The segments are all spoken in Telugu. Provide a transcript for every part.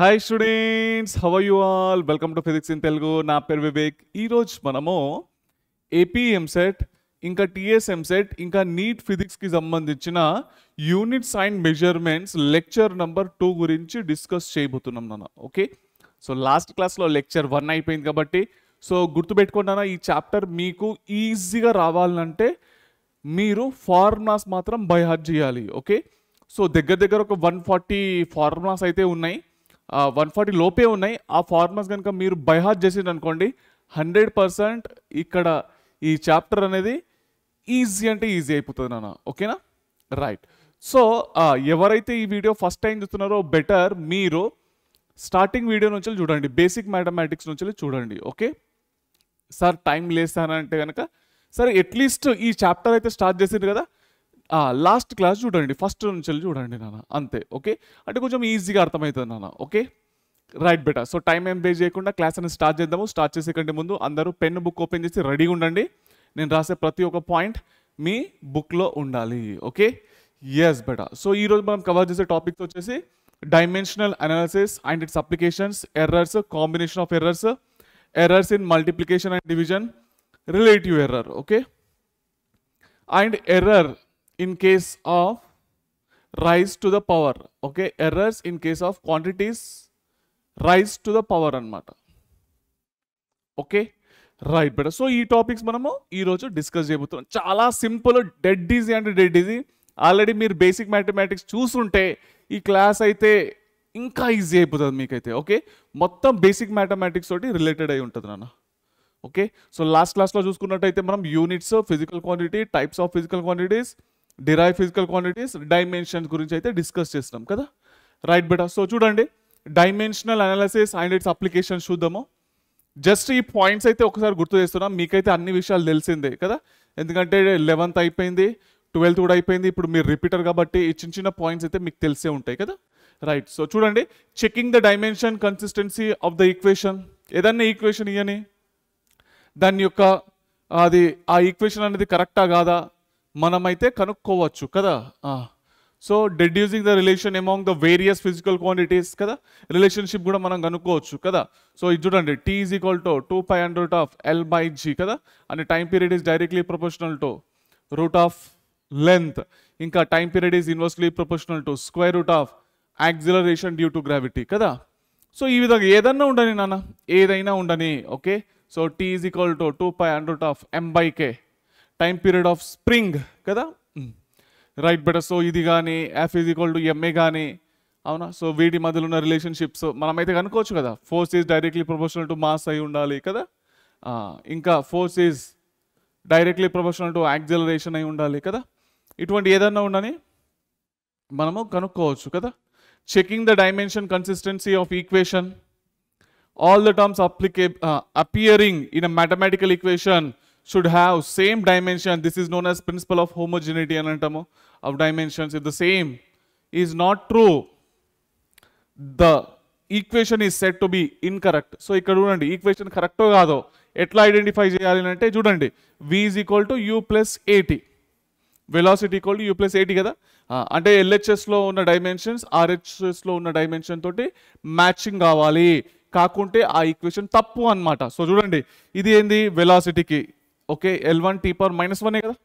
Hi students how you all welcome to physics in Telugu నా పేరు వివేక్ ఈరోజు మనము ఏపీ ఎంసెట్ ఇంకా టీఎస్ ఎంసెట్ ఇంకా నీట్ ఫిజిక్స్కి సంబంధించిన units and measurements lecture number two గురించి డిస్కస్ చేయబోతున్నాం నాన్న ఓకే సో లాస్ట్ క్లాస్లో లెక్చర్ వన్ అయిపోయింది కాబట్టి సో గుర్తుపెట్టుకున్నానా ఈ చాప్టర్ మీకు ఈజీగా రావాలంటే మీరు ఫార్ములాస్ మాత్రం బై హార్ట్ చేయాలి ఓకే సో దగ్గర దగ్గర ఒక వన్ ఫార్టీ ఫార్ములాస్ అయితే ఉన్నాయి వన్ ఫార్టీ లోపే ఉన్నాయి ఆ ఫార్మర్స్ కనుక మీరు బైహాట్ చేసేది అనుకోండి హండ్రెడ్ పర్సెంట్ ఇక్కడ ఈ చాప్టర్ అనేది ఈజీ అంటే ఈజీ అయిపోతుంది నాన్న ఓకేనా రైట్ సో ఎవరైతే ఈ వీడియో ఫస్ట్ టైం చూస్తున్నారో బెటర్ మీరు స్టార్టింగ్ వీడియో నుంచి చూడండి బేసిక్ మ్యాథమెటిక్స్ నుంచి చూడండి ఓకే సార్ టైం లేస్తానంటే కనుక సరే అట్లీస్ట్ ఈ చాప్టర్ అయితే స్టార్ట్ చేసింది కదా లాస్ట్ క్లాస్ చూడండి ఫస్ట్ నుంచి వెళ్ళి చూడండి నాన్న అంతే ఓకే అంటే కొంచెం ఈజీగా అర్థమవుతుంది నాన్న okay right better so time ఏం వేస్ట్ చేయకుండా క్లాస్ అని స్టార్ట్ చేద్దాము స్టార్ట్ చేసే కంటే ముందు అందరూ పెన్ బుక్ ఓపెన్ చేసి రెడీగా ఉండండి నేను రాసే ప్రతి ఒక్క పాయింట్ మీ బుక్లో ఉండాలి ఓకే ఎస్ బెటర్ సో ఈరోజు మనం కవర్ చేసే టాపిక్స్ వచ్చేసి dimensional analysis and its applications errors combination of errors errors in multiplication and division relative error okay and error in case of raise to the power okay errors in case of quantities raise to the power అనమాట ఓకే రైట్ బెటర్ సో ఈ టాపిక్స్ మనము ఈరోజు డిస్కస్ చేయబోతున్నాం చాలా simple dead easy and dead easy already మీరు బేసిక్ మ్యాథమెటిక్స్ చూస్తుంటే ఈ క్లాస్ అయితే ఇంకా ఈజీ అయిపోతుంది మీకైతే ఓకే మొత్తం బేసిక్ మ్యాథమెటిక్స్ తోటి రిలేటెడ్ అయి ఉంటుంది నాన్న ఓకే సో లాస్ట్ క్లాస్లో చూసుకున్నట్టయితే మనం units physical quantity types of physical quantities derive physical quantities dimensions గురించి అయితే డిస్కస్ చేస్తున్నాం కదా రైట్ బెటా సో చూడండి dimensional analysis and its application చూద్దాము జస్ట్ ఈ పాయింట్స్ అయితే ఒకసారి గుర్తు చేస్తున్నాం మీకైతే అన్ని విషయాలు తెలిసిందే కదా ఎందుకంటే లెవెన్త్ అయిపోయింది ట్వెల్త్ కూడా అయిపోయింది ఇప్పుడు మీరు రిపీటర్ కాబట్టి ఈ చిన్న చిన్న పాయింట్స్ అయితే మీకు తెలిసే ఉంటాయి కదా రైట్ సో చూడండి checking the dimension consistency of the equation ఏదన్నా ఈక్వేషన్ ఇయని దాని యొక్క అది ఆ ఈక్వేషన్ అనేది కరెక్టా కాదా మనమైతే కనుక్కోవచ్చు కదా so deducing the relation among the various physical quantities కదా రిలేషన్షిప్ కూడా మనం కనుక్కోవచ్చు కదా సో ఇది చూడండి T is equal to two pi hundred of L by G కదా and time period is directly proportional to root of length ఇంకా time period is inversely proportional to square root of acceleration due to gravity కదా సో ఈ విధంగా ఏదన్నా ఉండని నాన్న ఏదైనా ఉండని okay so tea is equal to two five hundred of M by K time period of spring కదా రైట్ బెటర్ సో ఇది కానీ ఎఫ్ ఇది ఈక్వల్ టు ఎంఏ కానీ అవునా సో వీటి మధ్యలో ఉన్న రిలేషన్షిప్స్ మనమైతే కనుక్కోవచ్చు కదా force is directly professional to mass అయి ఉండాలి కదా ఇంకా force is directly professional to acceleration అయి ఉండాలి కదా ఇటువంటి ఏదన్నా ఉండని మనము కనుక్కోవచ్చు కదా checking the dimension consistency of equation all the terms అప్లికే appearing in a mathematical equation should have same dimension this is known as principle of homogeneity అని అంటాము of dimensions if the same is not true the equation is set to be incorrect so ఇక్కడ చూడండి ఈక్వేషన్ కరెక్టో కాదో ఎట్లా ఐడెంటిఫై చేయాలి అంటే చూడండి V is equal to U plus A T velocity equal to U plus A T కదా అంటే ఎల్హెచ్ఎస్లో ఉన్న డైమెన్షన్స్ ఆర్హెచ్ఎస్లో ఉన్న డైమెన్షన్ తోటి మ్యాచింగ్ కావాలి కాకుంటే ఆ ఈక్వేషన్ తప్పు అనమాట సో చూడండి ఇది ఏంది వెలాసిటీకి okay L one T power minus వనే కదా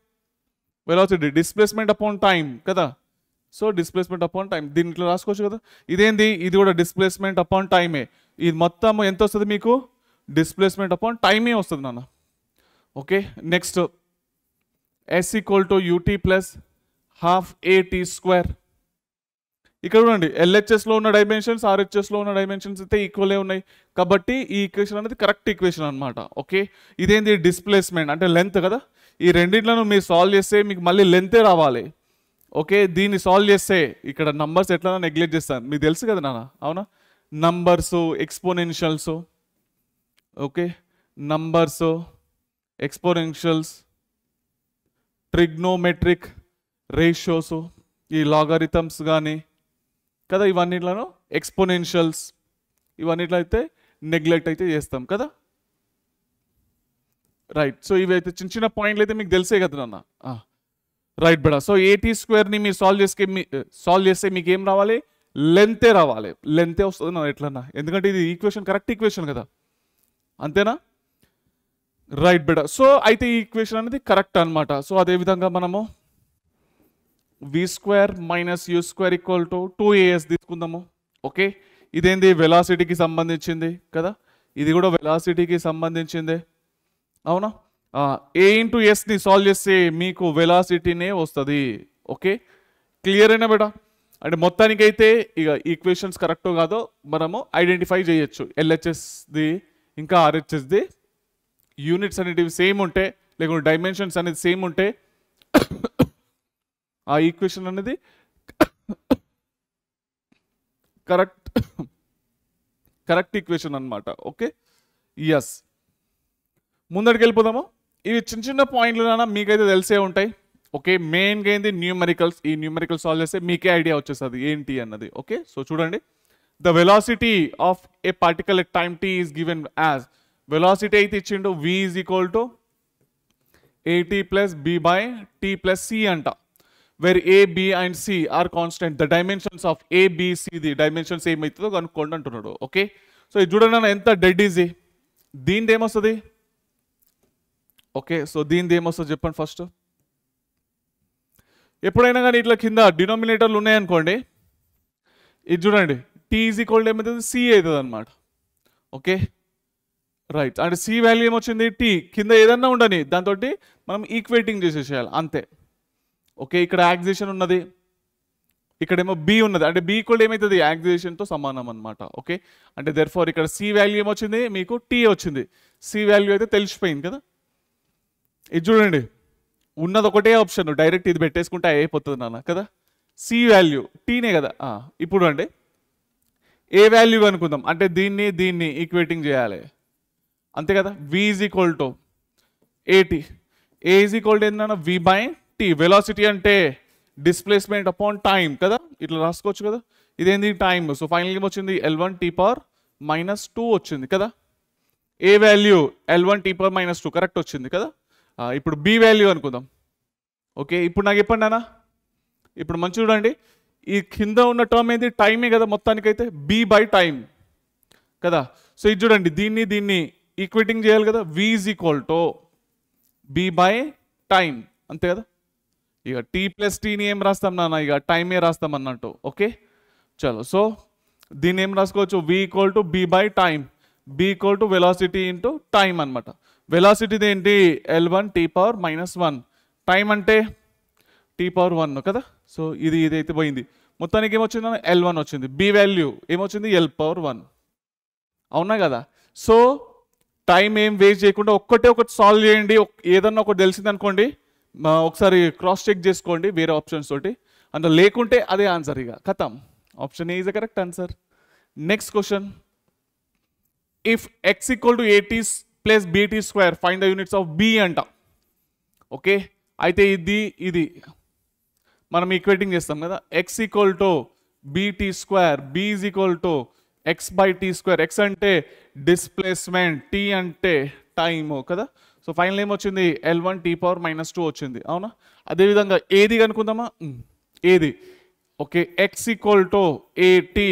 వెలాసిటీ డిస్ప్లేస్మెంట్ అపాన్ టైం కదా సో డిస్ప్లేస్మెంట్ అపాన్ టైం దీంట్లో రాసుకోవచ్చు కదా ఇదేంది ఇది కూడా డిస్ప్లేస్మెంట్ అపాన్ టైమే ఇది మొత్తం ఎంత వస్తుంది మీకు డిస్ప్లేస్మెంట్ అపాన్ టైమే వస్తుంది నాన్న okay next S equal to UT plus half A T square ఇక్కడ చూడండి ఎల్హెచ్ఎస్లో ఉన్న డైమెన్షన్స్ ఆర్హెచ్ఎస్లో ఉన్న డైమెన్షన్స్ అయితే ఈక్వలే ఉన్నాయి కాబట్టి ఈ ఈక్వేషన్ అనేది కరెక్ట్ ఈక్వేషన్ అనమాట ఓకే ఇదేంది డిస్ప్లేస్మెంట్ అంటే లెంత్ కదా ఈ రెండింటిలను మీరు సాల్వ్ చేస్తే మీకు మళ్ళీ లెంతే రావాలి ఓకే దీన్ని సాల్వ్ చేస్తే ఇక్కడ నంబర్స్ ఎట్లా నెగ్లెక్ట్ చేస్తాను మీకు తెలుసు కదా నాన్న అవునా numbers exponentials okay numbers exponentials trigonometric ratios ఈ లాగారిథమ్స్ కానీ కదా ఇవన్నిట్లను ఎక్స్పోనెన్షియల్స్ ఇవన్నిట్లో అయితే నెగ్లెక్ట్ అయితే చేస్తాం కదా రైట్ సో ఇవైతే చిన్న చిన్న పాయింట్లు అయితే మీకు తెలిసే కదా నాన్న రైట్ బడా సో ఏటీ స్క్వేర్ని మీరు సాల్వ్ చేసుకే మీ సాల్వ్ eh, చేస్తే మీకు ఏం రావాలి లెంతే రావాలి లెంతే వస్తుంది నా ఎట్లన్నా ఎందుకంటే ఇది ఈక్వేషన్ కరెక్ట్ ఈక్వేషన్ కదా అంతేనా రైట్ బెడ సో అయితే ఈ ఈక్వేషన్ అనేది కరెక్ట్ అనమాట సో అదేవిధంగా మనము V square minus U square equal to two A S తీసుకుందాము ఓకే ఇదేంది వెలాసిటీకి సంబంధించింది కదా ఇది కూడా వెలాసిటీకి సంబంధించింది అవునా ఏ ఇంటూ ఎస్ని సాల్వ్ చేస్తే మీకు వెలాసిటీనే వస్తుంది ఓకే క్లియర్ అయినా బేటా అంటే అయితే ఇక ఈక్వేషన్స్ కరెక్ట్ కాదో మనము ఐడెంటిఫై చేయొచ్చు ఎల్హెచ్ఎస్ది ఇంకా ఆర్హెచ్ఎస్ది యూనిట్స్ అనేటివి సేమ్ ఉంటే లేకుంటే డైమెన్షన్స్ అనేది సేమ్ ఉంటే ఆ ఈక్వేషన్ అనేది కరెక్ట్ కరెక్ట్ ఈక్వేషన్ అనమాట ఓకే ఎస్ ముందడికి వెళ్ళిపోదాము ఇవి చిన్న చిన్న పాయింట్లు నాన్న మీకైతే తెలిసే ఉంటాయి ఓకే మెయిన్గా ఏంది న్యూమెరికల్స్ ఈ న్యూమెరికల్ సాల్వ్ చేస్తే మీకే ఐడియా వచ్చేస్తుంది ఏంటి అన్నది ఓకే సో చూడండి the velocity of a particle at time T is given as velocity అయితే ఇచ్చిండు V is equal to A T plus B by T plus C అంట where A, B and C are constant. The dimensions of A, B, C, the dimensions ఏమవుతుందో కనుక్కోండి అంటున్నాడు ఓకే సో ఇది చూడండి ఎంత డెడ్ ఈజీ దీనిది ఏమొస్తుంది ఓకే సో దీనిది ఏమొస్తుంది చెప్పండి ఫస్ట్ ఎప్పుడైనా కానీ ఇట్లా కింద డినామినేటర్లు ఉన్నాయనుకోండి ఇది చూడండి టీ ఈజ్ ఈక్వల్ ఏమవుతుంది సి అవుతుంది అనమాట ఓకే రైట్ అంటే సి వాల్యూ ఏమొచ్చింది టీ కింద ఏదన్నా ఉండని దాంతో మనం ఈక్వేటింగ్ చేసేసేయాలి అంతే ఓకే ఇక్కడ యాక్సేషన్ ఉన్నది ఇక్కడేమో బి ఉన్నది అంటే బి ఈక్వల్ ఏమవుతుంది యాక్సేషన్తో సమానం అనమాట ఓకే అంటే దెర్ ఫార్ ఇక్కడ సి వాల్యూ ఏమొచ్చింది మీకు టీ వచ్చింది సి వాల్యూ అయితే తెలిసిపోయింది కదా ఇది చూడండి ఉన్నది ఒకటే ఆప్షన్ డైరెక్ట్ ఇది పెట్టేసుకుంటే అయిపోతుంది నాన్న కదా సి వాల్యూ టీనే కదా ఇప్పుడు అండి ఏ వాల్యూ అనుకుందాం అంటే దీన్ని దీన్ని ఈక్వేటింగ్ చేయాలి అంతే కదా V is equal to A T A is equal to ఏంటన్నా వి బై వెలాసిటీ వెలాసిటీ అంటే డిస్ప్లేస్మెంట్ అపాన్ టైం కదా ఇట్లా రాసుకోవచ్చు కదా ఇదేంది టైం సో ఫైనల్ ఏం వచ్చింది L one T power minus two వచ్చింది కదా A value L one T power minus two correct వచ్చింది కదా ఇప్పుడు బి వాల్యూ అనుకుందాం ఓకే ఇప్పుడు నాకు చెప్పండి నానా ఇప్పుడు మంచి చూడండి ఈ కింద ఉన్న టర్మ్ ఏంది టైమే కదా మొత్తానికైతే బి బై టైమ్ కదా సో ఇది చూడండి దీన్ని దీన్ని ఈక్వేటింగ్ చేయాలి కదా V is equal to B by time అంతే కదా ఇక టీ ప్లస్ టీని ఏం రాస్తాం నాన్న ఇక టైమే రాస్తాం అన్నట్టు ఓకే చలో సో దీన్ని ఏం రాసుకోవచ్చు V equal to B by time B equal to velocity into time అనమాట వెలాసిటీది ఏంటి L one T power minus one time అంటే టీ పవర్ వన్ కదా సో ఇది ఇదైతే పోయింది మొత్తానికి ఏమొచ్చింది ఎల్ వన్ వచ్చింది బి వాల్యూ ఏమొచ్చింది ఎల్ పవర్ వన్ అవునా కదా సో టైం ఏం వేస్ట్ చేయకుండా ఒక్కటే ఒకటి సాల్వ్ చేయండి ఏదన్నా ఒకటి తెలిసింది అనుకోండి ఒకసారి క్రాస్ చెక్ చేసుకోండి వేరే ఆప్షన్స్ తోటి అందులో లేకుంటే అదే ఆన్సర్ ఇక కథం option A is the correct answer next question if X equal to A T plus B T square find the units of B అంట ఓకే అయితే ఇది ఇది మనం ఈక్వేటింగ్ చేస్తాం కదా X equal to B T square B is equal to X by tea square X అంటే డిస్ప్లేస్మెంట్ టీ అంటే టైము కదా సో ఫైనల్ ఏమొచ్చింది L one T power minus two వచ్చింది అవునా అదేవిధంగా ఏది కనుక్కుందామా ఏది okay X equal to A T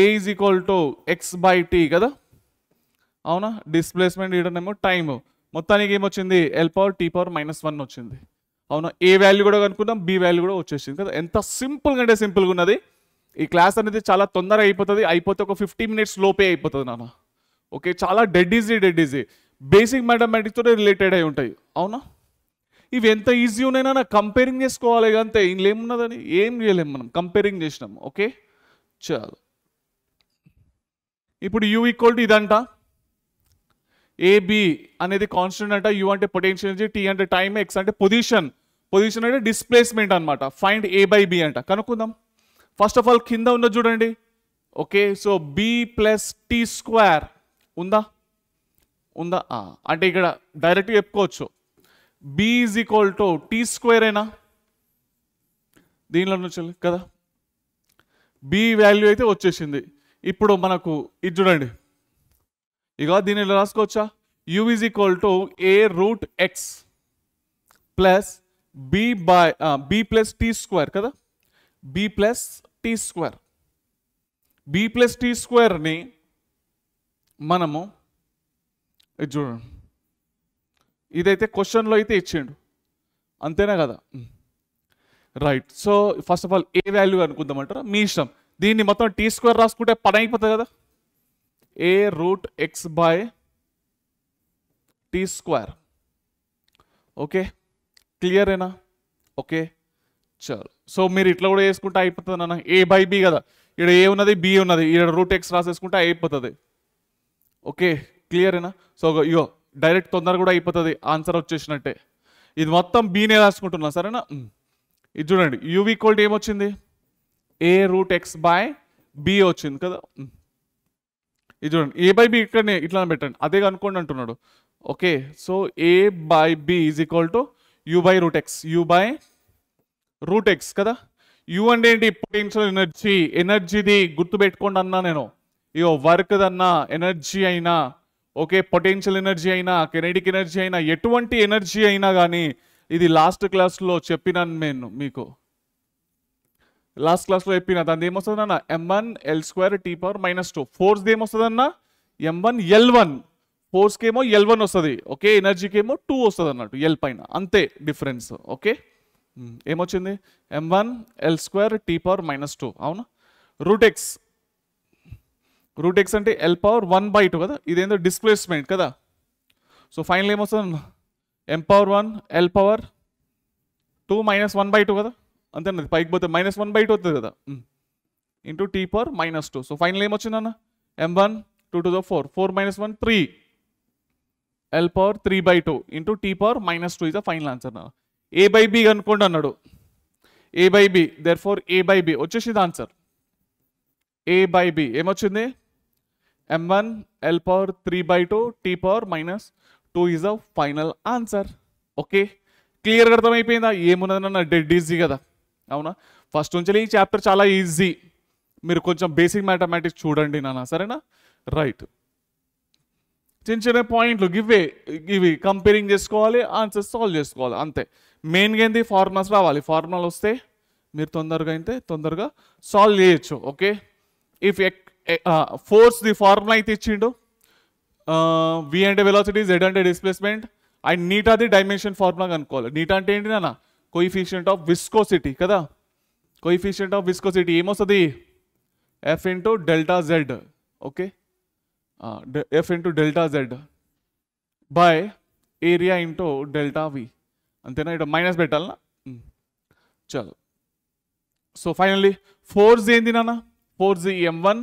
A is equal to X by T కదా అవునా డిస్ప్లేస్మెంట్ ఏమో టైం మొత్తానికి ఏమొచ్చింది L power T power minus one వచ్చింది అవునా ఏ వాల్యూ కూడా కనుక్కుందాం బి వాల్యూ కూడా వచ్చేసింది కదా ఎంత సింపుల్గా అంటే సింపుల్గా ఉన్నది ఈ క్లాస్ అనేది చాలా తొందరగా అయిపోతుంది అయిపోతే ఒక ఫిఫ్టీ మినిట్స్ లోపే అయిపోతుంది నాన్న ఓకే చాలా dead easy dead easy basic మ్యాథమెటిక్తోనే రిలేటెడ్ అయి ఉంటాయి అవునా ఇవి ఎంత ఈజీ ఉన్నాయినా నాకు కంపేరింగ్ చేసుకోవాలి అంతే ఇందులో ఏమున్నదని ఏం చేయలేము మనం కంపేరింగ్ చేసినాం ఓకే చాలు ఇప్పుడు యూ ఈక్వల్ టు ఇదంట ఏబి అనేది కాన్స్టెంట్ అంట యూ అంటే పొటెన్షియల్ ఎనర్జీ టీ అంటే టైం ఎక్స్ అంటే పొజిషన్ పొజిషన్ అంటే డిస్ప్లేస్మెంట్ అనమాట ఫైండ్ ఏ బై బి అంట కనుక్కుందాం ఫస్ట్ ఆఫ్ ఆల్ కింద ఉన్నది చూడండి okay so B plus T square ఉందా ఉందా అంటే ఇక్కడ డైరెక్ట్గా చెప్పుకోవచ్చు B is equal to T square అయినా దీనిలో నుంచి కదా బి వాల్యూ అయితే వచ్చేసింది ఇప్పుడు మనకు ఇది చూడండి ఇక దీనిలో రాసుకోవచ్చా U is equal to A root X plus B by B plus T square కదా B plus T square B plus T స్క్వేర్ని మనము ఇది చూడండి ఇదైతే క్వశ్చన్లో అయితే ఇచ్చిండు అంతేనా కదా right so first of all A value అనుకుందామంటారా మీ ఇష్టం దీన్ని మొత్తం టీ స్క్వేర్ రాసుకుంటే పని అయిపోతుంది కదా A root X by tea square okay క్లియరేనా ఓకే చల్ సో మీరు ఇట్లా కూడా వేసుకుంటే అయిపోతుంది అన్న ఏ బై బి కదా ఇక్కడ ఏ ఉన్నది బి ఉన్నది ఇక్కడ రూట్ ఎక్స్ రాసేసుకుంటే అయిపోతుంది ఓకే క్లియరేనా సో ఇగో డైరెక్ట్ తొందరగా కూడా అయిపోతుంది ఆన్సర్ వచ్చేసినట్టే ఇది మొత్తం బీనే రాసుకుంటున్నా సరేనా ఇది చూడండి యూవి ఈక్వల్ ఏమొచ్చింది A root X by B వచ్చింది కదా ఇది చూడండి ఏ బై బి ఇక్కడనే ఇట్లా పెట్టండి అదే అనుకోండి అంటున్నాడు okay so A by B is equal to U by root X U by root X కదా యూ అంటే ఏంటి పొటెన్షియల్ ఎనర్జీ ఎనర్జీది గుర్తుపెట్టుకోండి అన్నా నేను ఇగో వర్క్ అన్నా ఎనర్జీ అయినా ఓకే పొటెన్షియల్ ఎనర్జీ అయినా కెనెటిక్ ఎనర్జీ అయినా ఎటువంటి ఎనర్జీ అయినా కానీ ఇది లాస్ట్ క్లాస్లో చెప్పినాను నేను మీకు లాస్ట్ క్లాస్లో చెప్పిన దాని అన్న M one L square T power minus two force ఏమొస్తుంది అన్న ఎం వన్ ఎల్ వన్ ఫోర్స్కి ఏమో ఎల్ వన్ వస్తుంది ఓకే ఎనర్జీకి ఏమో టూ వస్తుంది అన్నట్టు ఎల్ పైన అంతే డిఫరెన్స్ ఓకే ఏమొచ్చింది M one L square T power minus two అవునా రూట్ ఎక్స్ రూట్ ఎక్స్ అంటే L power one by two కదా ఇదేందో డిస్ప్లేస్మెంట్ కదా సో ఫైనల్ ఏమొస్తుంది M power one L power two minus one by two కదా అంతేనది పైకి పోతే మైనస్ వన్ బై టూ అవుతుంది కదా into T power minus two so final ఏమొచ్చింది అన్న M one two two four four minus one three L power three by two into T power minus two is the final answer అన్న ఏ బై బి అనుకోండి అన్నాడు A by B therefore A by B వచ్చేసింది ఆన్సర్ ఏ బై బి ఏమొచ్చింది m1 l power 3 by 2 t power minus 2 is the final answer. Okay. Clear అర్థమైపోయిందా ఏమున్నదన్న డెడ్ ఈజీ కదా అవునా ఫస్ట్ నుంచి ఈ చాప్టర్ చాలా ఈజీ మీరు కొంచెం బేసిక్ మ్యాథమెటిక్స్ చూడండి నాన్న సరేనా రైట్ చిన్న చిన్న పాయింట్లు గివ్వే ఇవి కంపేరింగ్ చేసుకోవాలి ఆన్సర్స్ సాల్వ్ చేసుకోవాలి అంతే మెయిన్గా ఏంది ఫార్ములాస్ రావాలి ఫార్ములాలు వస్తే మీరు తొందరగా అయితే తొందరగా సాల్వ్ చేయొచ్చు ఓకే ఇఫ్ ఎక్ फोर्स ది ఫార్ములా ఏ తిచిండు అ V and velocities and displacement ఐ నీట అంటే డైమెన్షన్ ఫార్ములా కనుకోవాలి నీట అంటే ఏంటి నాన్నా కోఎఫిషియంట్ ఆఫ్ విస్కోసిటీ కదా కోఎఫిషియంట్ ఆఫ్ విస్కోసిటీ ఏమొస్తది f * డెల్టా z ఓకే అ uh, f * delta z by area * delta v అంటే నా ఇది మైనస్ పెట్టాలా चलो సో ఫైనల్లీ ఫోర్స్ ఏంది నాన్నా 4 zm1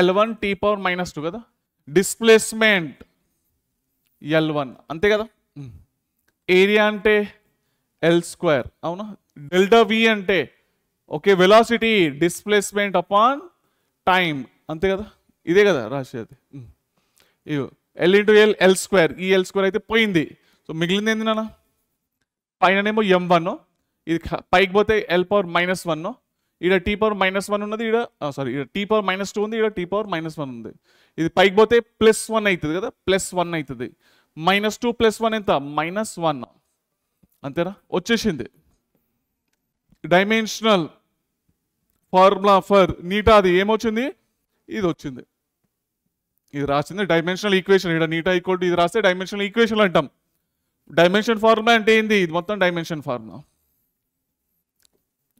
L one T power minus two కదా డిస్ప్లేస్మెంట్ ఎల్ వన్ అంతే కదా ఏరియా hmm. అంటే ఎల్ స్క్వేర్ అవునా డెల్టా వి అంటే okay velocity displacement upon time అంతే కదా ఇదే కదా రాసేది hmm. ఇగో L into L L square ఈ ఎల్ స్క్వేర్ అయితే పోయింది సో మిగిలింది ఏంది నాన్న పైననేమో ఎం వన్ ఇది పైకి పోతే ఎల్ పవర్ మైనస్ వన్ ఇక్కడ టీ పవర్ మైనస్ వన్ ఉన్నది ఇక్కడ సారీ ఇక్కడ టీ పవర్ మైనస్ టూ ఉంది ఇక్కడ టీ పవర్ మైనస్ వన్ ఉంది ఇది పైకి పోతే ప్లస్ వన్ అవుతుంది కదా ప్లస్ వన్ అవుతుంది మైనస్ టూ ప్లస్ వన్ ఎంత మైనస్ వన్ అంతేనా వచ్చేసింది డైమెన్షనల్ ఫార్ములా ఫర్ నీటా అది ఏమొచ్చింది ఇది వచ్చింది ఇది రాసింది డైమెన్షనల్ ఈక్వేషన్ ఇక్కడ నీటా ఈక్వల్ టు ఇది రాస్తే డైమెన్షనల్ ఈక్వేషన్ అంటాం డైమెన్షన్ ఫార్ములా అంటే ఏంది ఇది మొత్తం డైమెన్షన్ ఫార్ములా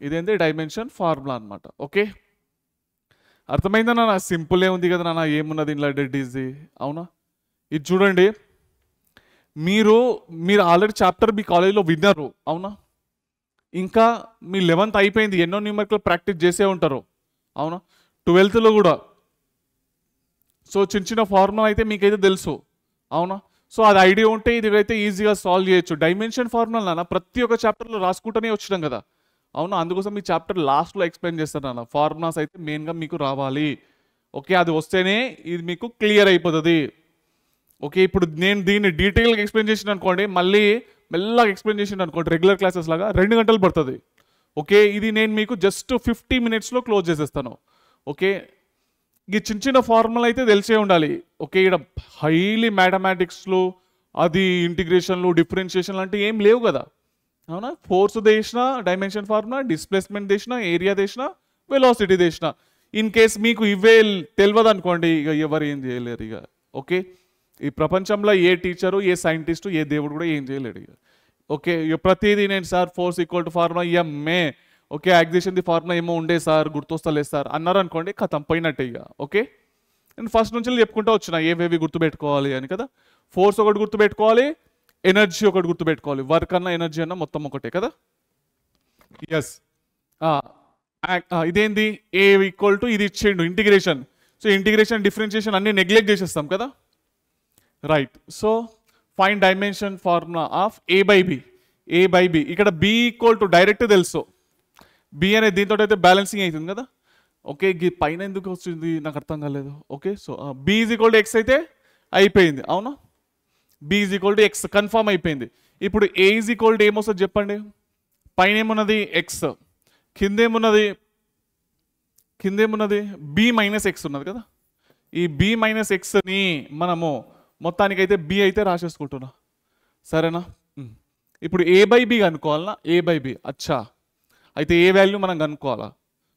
ఇదేంటి డైమెన్షన్ ఫార్ములా అనమాట ఓకే అర్థమైందా నా సింపులే ఉంది కదా నాన్న ఏమున్నది ఇంట్లో డెడ్ ఈజీ అవునా ఇది చూడండి మీరు మీరు ఆల్రెడీ చాప్టర్ మీ కాలేజీలో విన్నారు అవునా ఇంకా మీ లెవెంత్ అయిపోయింది ఎన్నో న్యూమర్కల్ ప్రాక్టీస్ చేసే ఉంటారు అవునా ట్వెల్త్లో కూడా సో చిన్న చిన్న ఫార్ములా అయితే మీకైతే తెలుసు అవునా సో అది ఐడియా ఉంటే ఇది అయితే ఈజీగా సాల్వ్ చేయొచ్చు డైమెన్షన్ ఫార్ములా ప్రతి ఒక్క చాప్టర్లో రాసుకుంటూనే వచ్చినాం కదా అవును అందుకోసం మీ చాప్టర్ లాస్ట్లో ఎక్స్ప్లెయిన్ చేస్తాను అన్న ఫార్ములాస్ అయితే మెయిన్గా మీకు రావాలి ఓకే అది వస్తేనే ఇది మీకు క్లియర్ అయిపోతుంది ఓకే ఇప్పుడు నేను దీన్ని డీటెయిల్గా ఎక్స్ప్లెయిన్ చేసిన అనుకోండి మళ్ళీ మెల్లగా ఎక్స్ప్లెయిన్ చేసిన అనుకోండి రెగ్యులర్ క్లాసెస్ లాగా రెండు గంటలు పడుతుంది ఓకే ఇది నేను మీకు జస్ట్ ఫిఫ్టీ మినిట్స్లో క్లోజ్ చేసేస్తాను ఓకే ఈ చిన్న చిన్న ఫార్ములా అయితే తెలిసే ఉండాలి ఓకే ఇక్కడ హైలీ మ్యాథమెటిక్స్లో అది ఇంటిగ్రేషన్లు డిఫరెన్షియేషన్లు అంటే ఏం లేవు కదా అవునా ఫోర్స్ తీసిన డైమెన్షన్ ఫార్ములా డిస్ప్లేస్మెంట్ తీసిన ఏరియా తీసిన వెలాసిటీ తీసిన ఇన్ కేస్ మీకు ఇవే తెలియదు అనుకోండి ఇక ఎవరు ఏం చేయలేరు ఇక ఓకే ఈ ప్రపంచంలో ఏ టీచరు ఏ సైంటిస్టు ఏ దేవుడు కూడా ఏం చేయలేడు ఇక ఓకే ప్రతిదీ నేను sir force equal to formula MA okay acceleration the formula ఏమో ఉండే సార్ గుర్తొస్తలేదు సార్ అన్నారు అనుకోండి కథం పోయినట్టే ఇక ఓకే నేను ఫస్ట్ నుంచి చెప్పుకుంటా వచ్చిన ఏవేవి గుర్తుపెట్టుకోవాలి అని కదా ఫోర్స్ ఒకటి గుర్తుపెట్టుకోవాలి ఎనర్జీ ఒకటి గుర్తుపెట్టుకోవాలి వర్క్ అన్న ఎనర్జీ అన్న మొత్తం ఒకటే కదా ఎస్ ఇదేంది ఏ ఈక్వల్ టు ఇది ఇచ్చేయండు ఇంటిగ్రేషన్ సో ఇంటిగ్రేషన్ డిఫరెన్షియేషన్ అన్ని నెగ్లెక్ట్ చేసేస్తాం కదా right so fine dimension formula of A by B A by B ఇక్కడ బి ఈక్వల్ టు డైరెక్ట్ తెలుసు బి అనేది దీంతో అయితే బ్యాలెన్సింగ్ అవుతుంది కదా ఓకే పైన ఎందుకు వస్తుంది నాకు అర్థం కాలేదు okay so B is equal to X అయితే అయిపోయింది అవునా B is equal to X confirm అయిపోయింది ఇప్పుడు ఏ ఈజ్ ఈక్వల్ టు ఏమొస్తుంది చెప్పండి పైన ఏమున్నది ఎక్స్ కిందేమున్నది కిందేమున్నది బి మైనస్ ఎక్స్ ఉన్నది కదా ఈ బి మైనస్ ఎక్స్ని మనము మొత్తానికైతే బి అయితే రాసేసుకుంటున్నా సరేనా ఇప్పుడు ఏ బై బి కనుక్కోవాలనా ఏ బై బి అచ్చా అయితే ఏ వాల్యూ మనం కనుక్కోవాలా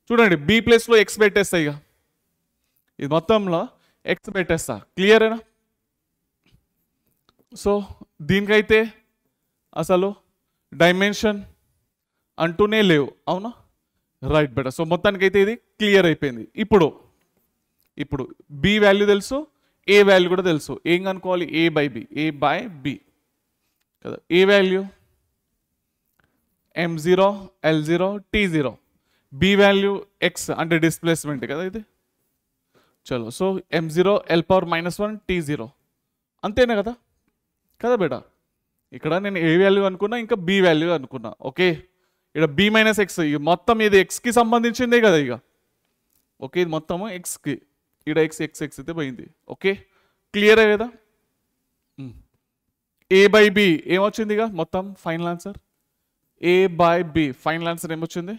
చూడండి బి ప్లస్లో ఎక్స్ పెట్టేస్తాయిగా ఇక ఇది మొత్తంలో ఎక్స్ పెట్టేస్తా క్లియరేనా సో దీనికైతే అసలు డైమెన్షన్ అంటూనే లేవు అవునా రైట్ బెటర్ సో మొత్తానికైతే ఇది క్లియర్ అయిపోయింది ఇప్పుడు ఇప్పుడు బి వాల్యూ తెలుసు ఏ వాల్యూ కూడా తెలుసు ఏం కనుక్కోవాలి A by B A by B కదా A value M zero L zero T zero B value X అంటే డిస్ప్లేస్మెంట్ కదా ఇది చలో so M zero L power minus one T zero అంతేనా కదా కదా బేటా ఇక్కడ నేను ఏ వాల్యూ అనుకున్నా ఇంకా బి వాల్యూ అనుకున్నా ఓకే ఇక్కడ బి మైనస్ ఎక్స్ మొత్తం ఇది ఎక్స్కి సంబంధించిందే కదా ఇక ఓకే ఇది మొత్తము ఎక్స్కి ఇక్కడ ఎక్స్ ఎక్స్ ఎక్స్ అయితే పోయింది ఓకే క్లియరే కదా ఏ బై బి ఏమొచ్చింది ఇక మొత్తం final answer A by B final answer ఏమొచ్చింది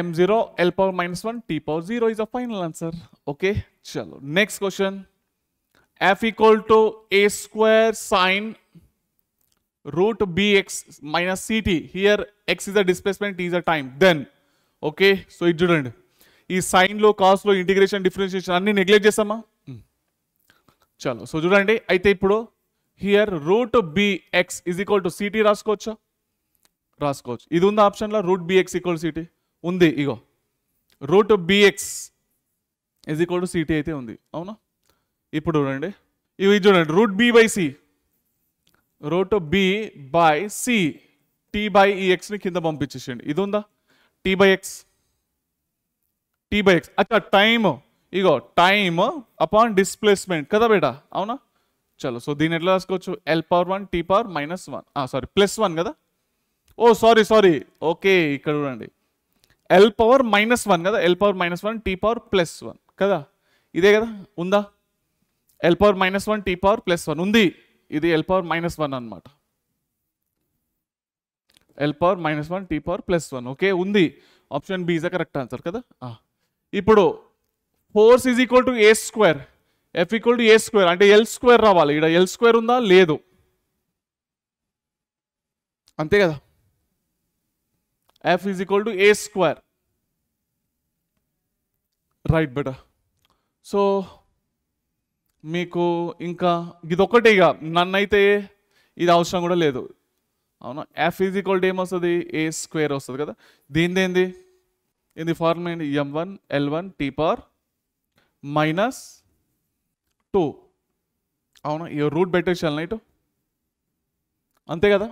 M zero L power minus one T power zero is a final answer okay చలో next question F equal to A square sine root bx minus CT here X is the displacement is is the then okay so so చూడండి ఈ సైన్లో కాస్ట్లో ఇంటిగ్రేషన్ డిఫరెన్షియేషన్ అన్ని నెగ్లెక్ట్ చేస్తామా hmm. చలో సో చూడండి అయితే ఇప్పుడు here root BX is equal to CT రాసుకోవచ్చా రాసుకోవచ్చు ఇది ఉంది ఆప్షన్లో రూట్ బిఎక్స్ ఈక్వల్ సిటీ ఉంది ఇగో root BX is equal to CT అయితే ఉంది అవునా ఇప్పుడు చూడండి ఇవి చూడండి root B by C root B by C T by ఈ ఎక్స్ని కింద పంపించేసేయండి ఇది ఉందా T by X T by X అచ్చా టైమ్ ఇగో టైమ్ అపాన్ డిస్ప్లేస్మెంట్ కదా బేటా అవునా చలో సో దీని ఎట్లా రాసుకోవచ్చు L power one T power minus one sorry plus one కదా ఓ సారీ సారీ ఓకే ఇక్కడ చూడండి ఎల్ పవర్ మైనస్ వన్ కదా L power minus one T power plus one కదా ఇదే కదా ఉందా L power minus one T power plus one ఉంది ఇది ఎల్ పవర్ మైనస్ వన్ అనమాట L power minus one T power plus one okay ఉంది option B is correct answer కదా ఇప్పుడు force is equal to A square F equal to A square అంటే ఎల్ స్క్వేర్ రావాలి ఇక్కడ ఎల్ స్క్వేర్ ఉందా లేదు అంతే కదా F is equal to A square right better so మీకు ఇంకా ఇది ఒకటి ఇక నన్నైతే ఇది అవసరం కూడా లేదు అవునా ఎఫ్ ఈజ్ ఈక్వల్ టు ఏమొస్తుంది ఏ స్క్వేర్ వస్తుంది కదా దీనిది ఏంది ఇది ఫార్మ్ ఏంటి M one L one T power minus two అవునా ఇక రూట్ పెట్టేసాను నైట్ అంతే కదా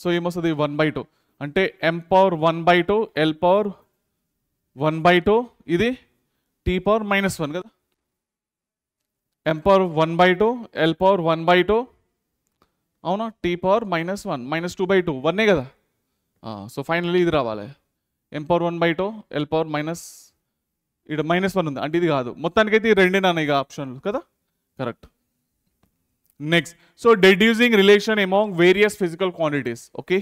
సో ఏమొస్తుంది వన్ బై టూ అంటే M power one by two L power one by two ఇది టీ పవర్ మైనస్ వన్ కదా m power 1 by two L power one by two అవునా T power minus one minus two by two వన్నే కదా సో ఫైనల్లీ ఇది రావాలి m power 1 by two L power minus ఇక్కడ మైనస్ వన్ ఉంది అంటే ఇది కాదు మొత్తానికైతే ఈ రెండేనా ఇక ఆప్షన్లు కదా correct next so deducing relation among various physical quantities okay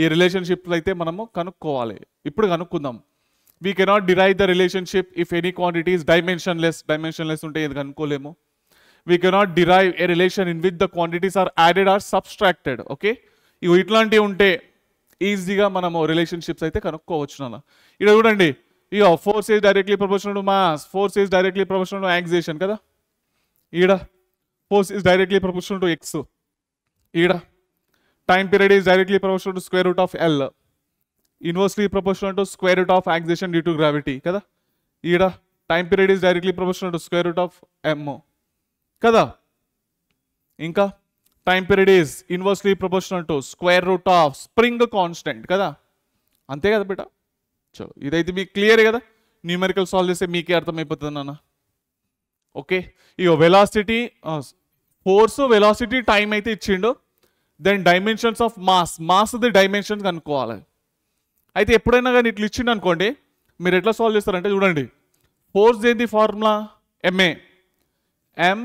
ఈ రిలేషన్షిప్లు అయితే మనము కనుక్కోవాలి ఇప్పుడు కనుక్కుందాం we cannot derive the relationship if any quantities dimensionless dimensionless ఉంటే ఇది కనుక్కోలేము we cannot derive a relation in with the quantities are added or subtracted okay ఇవి ఇట్లాంటివి ఉంటే ఈజీగా మనము రిలేషన్షిప్స్ అయితే కనుక్కోవచ్చు అన్న ఇక్కడ చూడండి ఇక force says directly professional to mass force is directly proportional to acceleration కదా ఈడ force is directly proportional to X ఈడ time period is directly proportional to square root of L inversely proportional to square root of acceleration due to gravity కదా ఈడ time period is directly proportional to square root of M కదా ఇంకా time period is inversely proportional to square root of spring constant కదా అంతే కదా బిడ్డ చో ఇదైతే మీకు క్లియర్ కదా న్యూమెరికల్ సాల్వ్ చేస్తే మీకే అర్థమైపోతుంది నాన్న ఓకే ఇక వెలాసిటీ ఫోర్స్ వెలాసిటీ టైం అయితే ఇచ్చిండు then dimensions of mass mass the dimensions కనుక్కోవాలి అయితే ఎప్పుడైనా కానీ ఇట్లా ఇచ్చిండు అనుకోండి మీరు ఎట్లా సాల్వ్ చేస్తారంటే చూడండి ఫోర్స్ ఏంటి ఫార్ములా ఎంఏ ఎం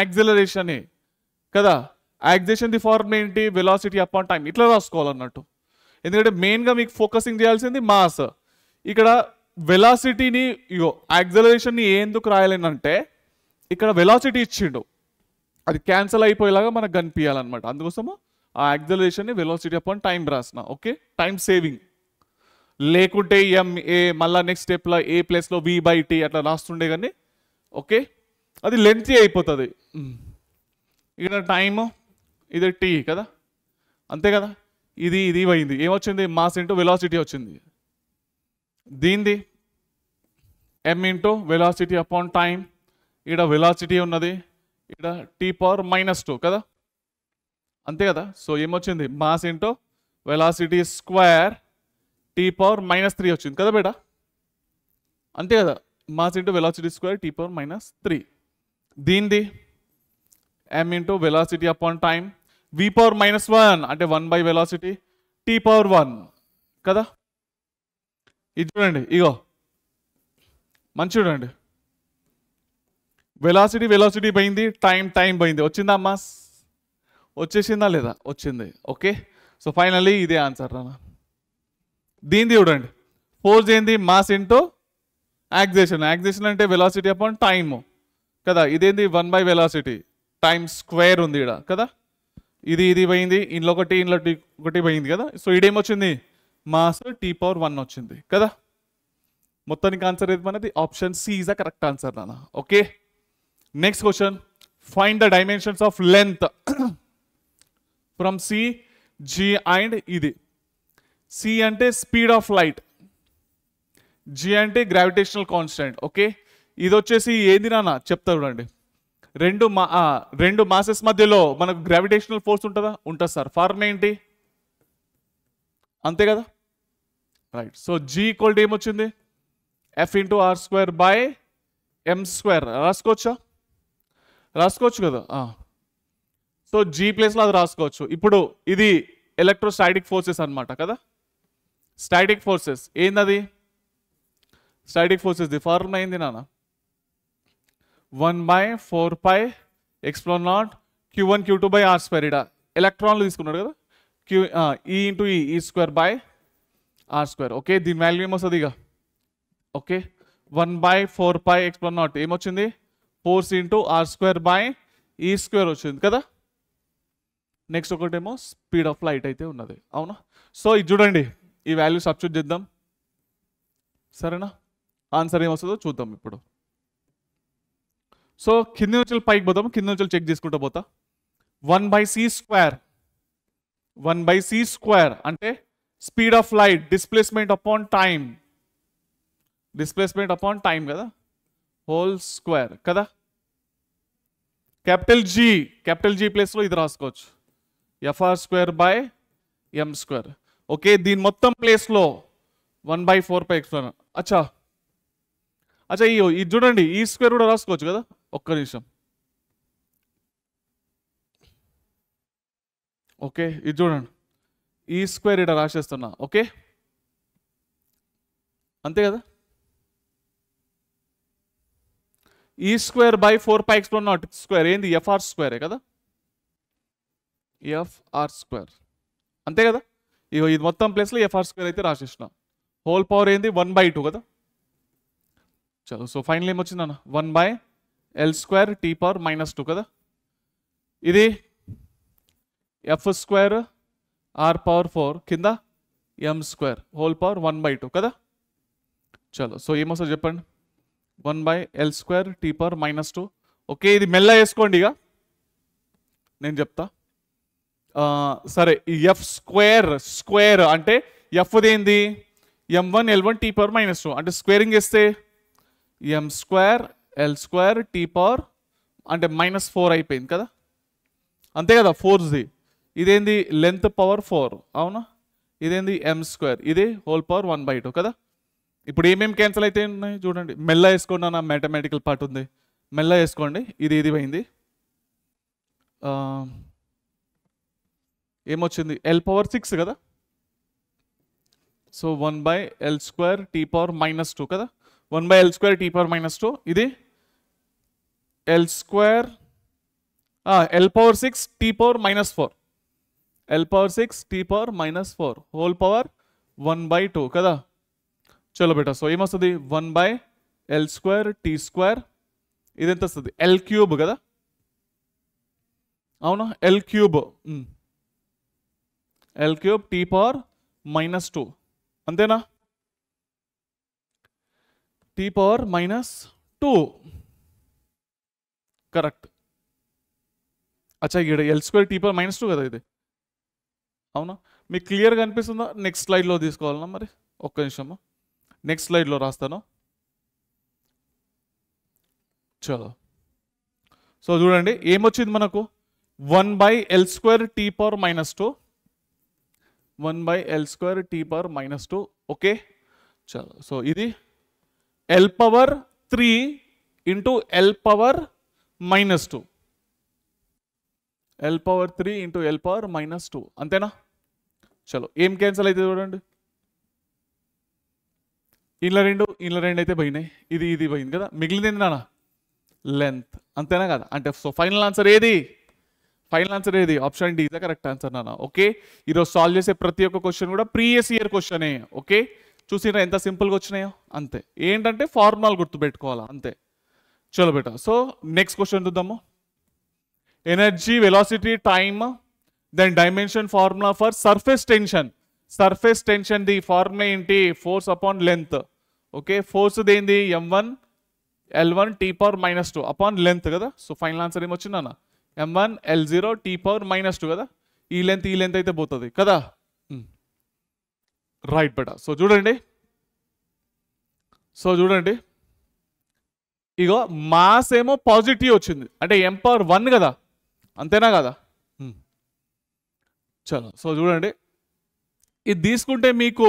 యాక్సిలరేషనే కదా యాక్సేషన్ ది ఫార్మ్ ఏంటి వెలాసిటీ అప్ ఆన్ టైం ఇట్లా రాసుకోవాలన్నట్టు ఎందుకంటే మెయిన్గా మీకు ఫోకసింగ్ చేయాల్సింది మాస్ ఇక్కడ వెలాసిటీని ఇగో యాక్సలరేషన్ని ఎందుకు రాయలేనంటే ఇక్కడ వెలాసిటీ ఇచ్చిండు అది క్యాన్సిల్ అయిపోయేలాగా మనకు కనిపించాలన్నమాట అందుకోసము ఆ యాక్సలరేషన్ని వెలాసిటీ అప్ ఆన్ టైం రాసిన ఓకే టైం సేవింగ్ లేకుంటే ఎంఏ మళ్ళీ నెక్స్ట్ స్టెప్లో ఏ ప్లేస్లో వి బై టీ అట్లా రాస్తుండే కానీ ఓకే అది లెంత్ అయిపోతుంది ఇక్కడ టైము ఇది టీ కదా అంతే కదా ఇది ఇది అయింది ఏమొచ్చింది మాస్ ఇంటూ వెలాసిటీ వచ్చింది దీనిది M into velocity upon time ఇక్కడ వెలాసిటీ ఉన్నది ఇక్కడ టీ పవర్ మైనస్ టూ కదా అంతే కదా సో ఏమొచ్చింది mass into velocity square T power minus three వచ్చింది కదా బేటా అంతే కదా mass into velocity square T power minus three దీనిది M into velocity upon time V power minus one అంటే one by velocity T power one కదా ఇది చూడండి ఇగో మంచి చూడండి వెలాసిటీ వెలాసిటీ పోయింది టైం టైం పోయింది వచ్చిందా అమ్మా వచ్చేసిందా లేదా వచ్చింది ఓకే సో ఫైనల్లీ ఇదే ఆన్సర్ రానా దీనిది చూడండి ఫోర్స్ ఏంది మాస్ ఇంటూ యాక్సేషన్ యాక్సేషన్ అంటే వెలాసిటీ అపాన్ టైము కదా ఇదేంది one by velocity time square ఉంది ఇక్కడ కదా ఇది ఇది పోయింది ఇంట్లో ఒకటి ఇంట్లో ఒకటి పోయింది కదా సో ఇడేమొచ్చింది మాస్ టీ పవర్ వన్ వచ్చింది కదా మొత్తానికి ఆన్సర్ ఏది మనది option C is a correct answer నాన్న okay next question find the dimensions of length from C G and ఇది సి అంటే స్పీడ్ ఆఫ్ లైట్ జి అంటే గ్రావిటేషనల్ కాన్స్టెంట్ ఓకే ఇది వచ్చేసి ఏంది నాన్న చెప్తా చూడండి రెండు మా రెండు మాసెస్ మధ్యలో మనకు గ్రావిటేషనల్ ఫోర్స్ ఉంటుందా ఉంటుంది సార్ ఫార్మ్ ఏంటి అంతే కదా right so G equal to ఏమొచ్చింది F into R square by M square రాసుకోవచ్చా రాసుకోవచ్చు కదా సో జీ ప్లేస్లో అది రాసుకోవచ్చు ఇప్పుడు ఇది ఎలక్ట్రోస్టాటిక్ ఫోర్సెస్ అనమాట కదా స్టాటిక్ ఫోర్సెస్ ఏంది అది స్టాటిక్ ఫోర్సెస్ ది ఫార్ములా ఏంది నాన్న వన్ బై ఫోర్ పై ఎక్స్ప్లో naught Q one Q two by R square ఇడ ఎలక్ట్రాన్లు తీసుకున్నాడు కదా Q E into E E square by R square okay దీని వాల్యూ ఏమొస్తుంది ఇక okay one by four pi ఎక్స్ప్లో నాట్ ఏమొచ్చింది force into R square by E square వచ్చింది కదా నెక్స్ట్ ఒకటేమో స్పీడ్ ఆఫ్ లైట్ అయితే ఉన్నది అవునా సో ఇది చూడండి ఈ వాల్యూ సబ్చ్యూట్ చేద్దాం సరేనా ఆన్సర్ ఏమొస్తుందో చూద్దాం ఇప్పుడు సో కింద నుంచి పైకి పోతాము కింద నుంచి చెక్ చేసుకుంటూ పోతా one by C square one by C square అంటే speed of light displacement upon time displacement upon time కదా హోల్ స్క్వేర్ కదా క్యాపిటల్ జీ క్యాపిటల్ జీ ప్లేస్లో ఇది రాసుకోవచ్చు FR square by M square okay దీని మొత్తం ప్లేస్లో one by four pi epsilon అచ్చా అచ్చా ఈ ఇది చూడండి ఈ స్క్వేర్ కూడా రాసుకోవచ్చు కదా ఒక్క నిమిషం ఓకే ఇది చూడండి ఈ స్క్వేర్ ఇక్కడ రాసేస్తున్నా ఓకే అంతే కదా E square by four pi ఎక్స్ నాట్ స్క్వేర్ ఏంది ఎఫ్ఆర్ స్క్వేరే కదా ఎఫ్ఆర్ స్క్వేర్ అంతే కదా ఇగో ఇది మొత్తం ప్లేస్లో ఎఫ్ఆర్ స్క్వేర్ అయితే రాసేసిన హోల్ పవర్ ఏంది వన్ బై టూ కదా చలో సో ఫైనల్ ఏమొచ్చిందన్న one by L square T power minus two కదా ఇది F square R power four కింద M square whole power one by two కదా చలో సో ఏమొస్తుంది చెప్పండి one by L square T power minus two okay ఇది మెల్ల వేసుకోండి ఇక నేను చెప్తా సరే ఎఫ్ స్క్వేర్ స్క్వేర్ అంటే దేంది M one L one T power minus two అంటే స్క్వేరింగ్ వేస్తే M square L square T power అంటే మైనస్ ఫోర్ అయిపోయింది కదా అంతే కదా ఫోర్ ఇదేంది లెంత్ పవర్ ఫోర్ అవునా ఇదేంది ఎం స్క్వేర్ ఇది whole power one by two కదా ఇప్పుడు ఏమేమి క్యాన్సిల్ అయితే ఉన్నాయి చూడండి మెల్ల వేసుకోండి అన్న మ్యాథమెటికల్ పార్ట్ ఉంది మెల్ల వేసుకోండి ఇది ఇది పోయింది ఏమొచ్చింది ఎల్ పవర్ సిక్స్ కదా so one by L square T power minus two కదా one by L square T power minus two ఇది L square L power six T power minus four L power six T power minus four whole power one by two కదా చలో బేటా సో ఏమొస్తుంది one by L square T square ఇదెంత వస్తుంది ఎల్ క్యూబ్ కదా అవునా L cube L cube tea power minus two అంతేనా T power minus two correct అచ్చా ఇక్కడ L square T power minus two కదా ఇది అవునా మీకు క్లియర్గా అనిపిస్తుందా నెక్స్ట్ స్లైడ్లో తీసుకోవాలన్నా మరి ఒక్క నిమిషమ్మా నెక్స్ట్ స్లైడ్లో రాస్తాను చలో సో చూడండి ఏమొచ్చింది మనకు one by L square T power minus two one by L square T power minus two okay చలో సో ఇది L power three into L power minus two L power three into L power minus two అంతేనా చలో ఏం క్యాన్సల్ అయితే చూడండి ఇంట్లో రెండు ఇంట్లో రెండు అయితే పోయినాయి ఇది ఇది పోయింది కదా మిగిలింది ఏంటన్నా లెంత్ అంతేనా కదా అంటే సో ఫైనల్ ఆన్సర్ ఏది ఫైనల్ ఆన్సర్ ఏది ఆప్షన్ డి ఇదే కరెక్ట్ ఆన్సర్ నాన్న ఓకే ఈరోజు సాల్వ్ చేసే ప్రతి ఒక్క క్వశ్చన్ కూడా ప్రీవియస్ ఇయర్ క్వశ్చనే ఓకే చూసినా ఎంత సింపుల్గా వచ్చినాయో అంతే ఏంటంటే ఫార్ములా గుర్తుపెట్టుకోవాలా అంతే చలో బేట సో నెక్స్ట్ క్వశ్చన్ చూద్దాము energy velocity time then dimension formula for surface tension surface tension the formula ఏంటి force upon length okay force దేంది M one L one T power minus two upon length కదా సో ఫైనల్ ఆన్సర్ ఏమొచ్చిందన్న M one L zero T power minus two కదా ఈ లెంత్ ఈ లెంత్ అయితే పోతుంది కదా రైట్ బెట సో చూడండి సో చూడండి ఇగో మాస్ ఏమో పాజిటివ్ వచ్చింది అంటే ఎం పవర్ వన్ కదా అంతేనా కదా చలో సో చూడండి ఇది తీసుకుంటే మీకు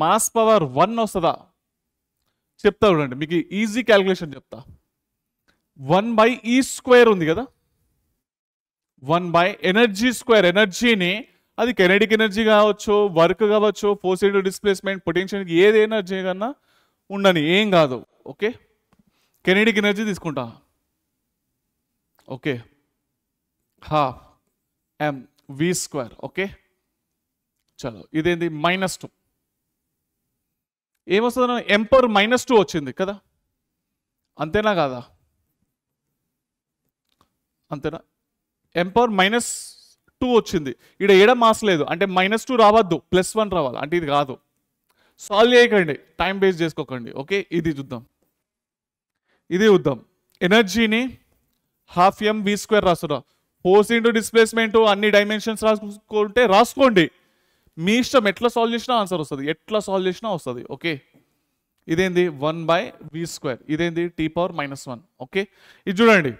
మాస్ పవర్ వన్ వస్తుందా చెప్తా చూడండి మీకు ఈజీ క్యాల్కులేషన్ చెప్తా వన్ బై ఈ స్క్వేర్ ఉంది కదా వన్ బై ఎనర్జీ స్క్వేర్ ఎనర్జీని అది కెనడిక్ ఎనర్జీ కావచ్చు వర్క్ కావచ్చు ఫోర్స్ డిస్ప్లేస్మెంట్ పొటెన్షియల్ ఏది ఎనర్జీ కన్నా ఉండని ఏం కాదు ఓకే కెనడిక్ ఎనర్జీ తీసుకుంటా okay half M V square okay చలో ఇదేంది మైనస్ టూ ఏమొస్తుంది ఎం పవర్ మైనస్ టూ వచ్చింది కదా అంతేనా కాదా అంతేనా ఎం మైనస్ టూ వచ్చింది ఇక్కడ ఏడ మాస్ లేదు అంటే మైనస్ టూ రావద్దు ప్లస్ వన్ రావాలి అంటే ఇది కాదు సాల్వ్ చేయకండి టైం వేస్ట్ చేసుకోకండి ఓకే ఇది చూద్దాం ఇది చూద్దాం ఎనర్జీని హాఫ్ ఎం వి స్క్వేర్ రాస్తున్నా ఫోర్స్ ఇంటూ డిస్ప్లేస్మెంట్ అన్ని డైమెన్షన్స్ రాసుకుంటే రాసుకోండి మీ ఇష్టం ఎట్లా సాల్వ్ చేసినా ఆన్సర్ వస్తుంది ఎట్లా సాల్వ్ చేసినా వస్తుంది ఓకే ఇదేంది వన్ బై వి స్క్వేర్ ఇదేంది T power minus one okay ఇది చూడండి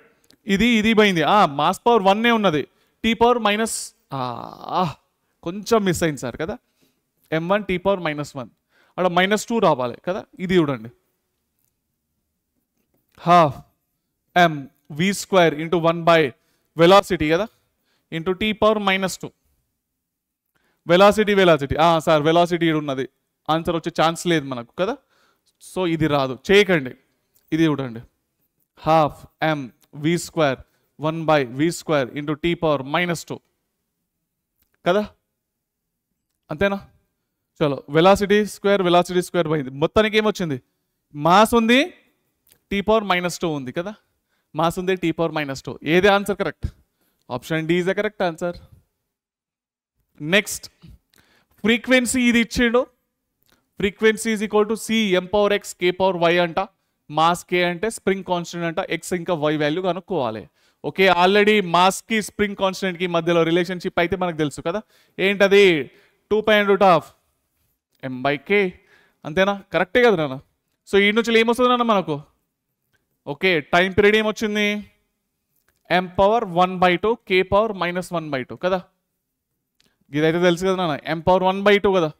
ఇది ఇది పోయింది ఆ మాస్ పవర్ వన్నే ఉన్నది టీ పవర్ మైనస్ కొంచెం మిస్ అయింది సార్ కదా M one T power minus one అక్కడ మైనస్ టూ రావాలి కదా ఇది చూడండి half M V square into one by velocity కదా into T power minus two velocity velocity sir velocity ఉన్నది ఆన్సర్ వచ్చే ఛాన్స్ లేదు మనకు కదా సో ఇది రాదు చేయకండి ఇది చూడండి half M V square one by V square into T power minus two కదా అంతేనా చలో వెలాసిటీ స్క్వేర్ వెలాసిటీ స్క్వేర్ పోయింది మొత్తానికి ఏమొచ్చింది మాస్ ఉంది టీ పవర్ మైనస్ టూ ఉంది కదా మాస్ ఉంది టీ పవర్ మైనస్ టూ ఏది answer correct option D is correct answer next frequency ఇది ఇచ్చిండు frequency is equal to C M power X K power Y అంట మాస్ కే అంటే స్ప్రింగ్ కాన్స్టెంట్ అంట ఎక్స్ ఇంకా వై వాల్యూ కనుక్కోవాలి ఓకే ఆల్రెడీ కి స్ప్రింగ్ కాన్స్టెంట్కి మధ్యలో రిలేషన్షిప్ అయితే మనకు తెలుసు కదా ఏంటది two point root of M by K అంతేనా కరెక్టే కదా నాన్న సో ఈ నుంచి ఏమొస్తుంది నాన్న మనకు ఓకే టైం పీరియడ్ ఏమొచ్చింది M power one by two K power minus one by two కదా ఇదైతే తెలుసు కదా నాన్న M power one by two కదా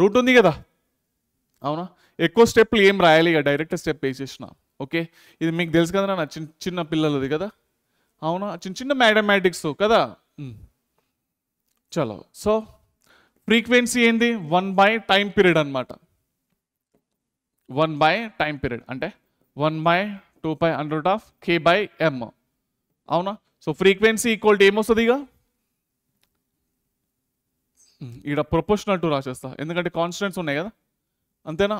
రూట్ ఉంది కదా అవునా ఎక్కువ స్టెప్లు ఏం రాయాలి ఇక డైరెక్ట్ స్టెప్ వేసేసిన ఓకే ఇది మీకు తెలుసు కదా నాన్న చిన్న చిన్న పిల్లలది కదా అవునా చిన్న చిన్న మ్యాథమెటిక్స్ కదా చలో సో ఫ్రీక్వెన్సీ ఏంది వన్ బై టైం పీరియడ్ అనమాట వన్ బై టైం పీరియడ్ అంటే one by two pi under root of K by M అవునా సో ఫ్రీక్వెన్సీ ఈక్వల్ టు ఏమొస్తుంది ఇక ఇక్కడ ప్రొపోర్షనల్ టు రాసేస్తా ఎందుకంటే కాన్స్టెంట్స్ ఉన్నాయి కదా అంతేనా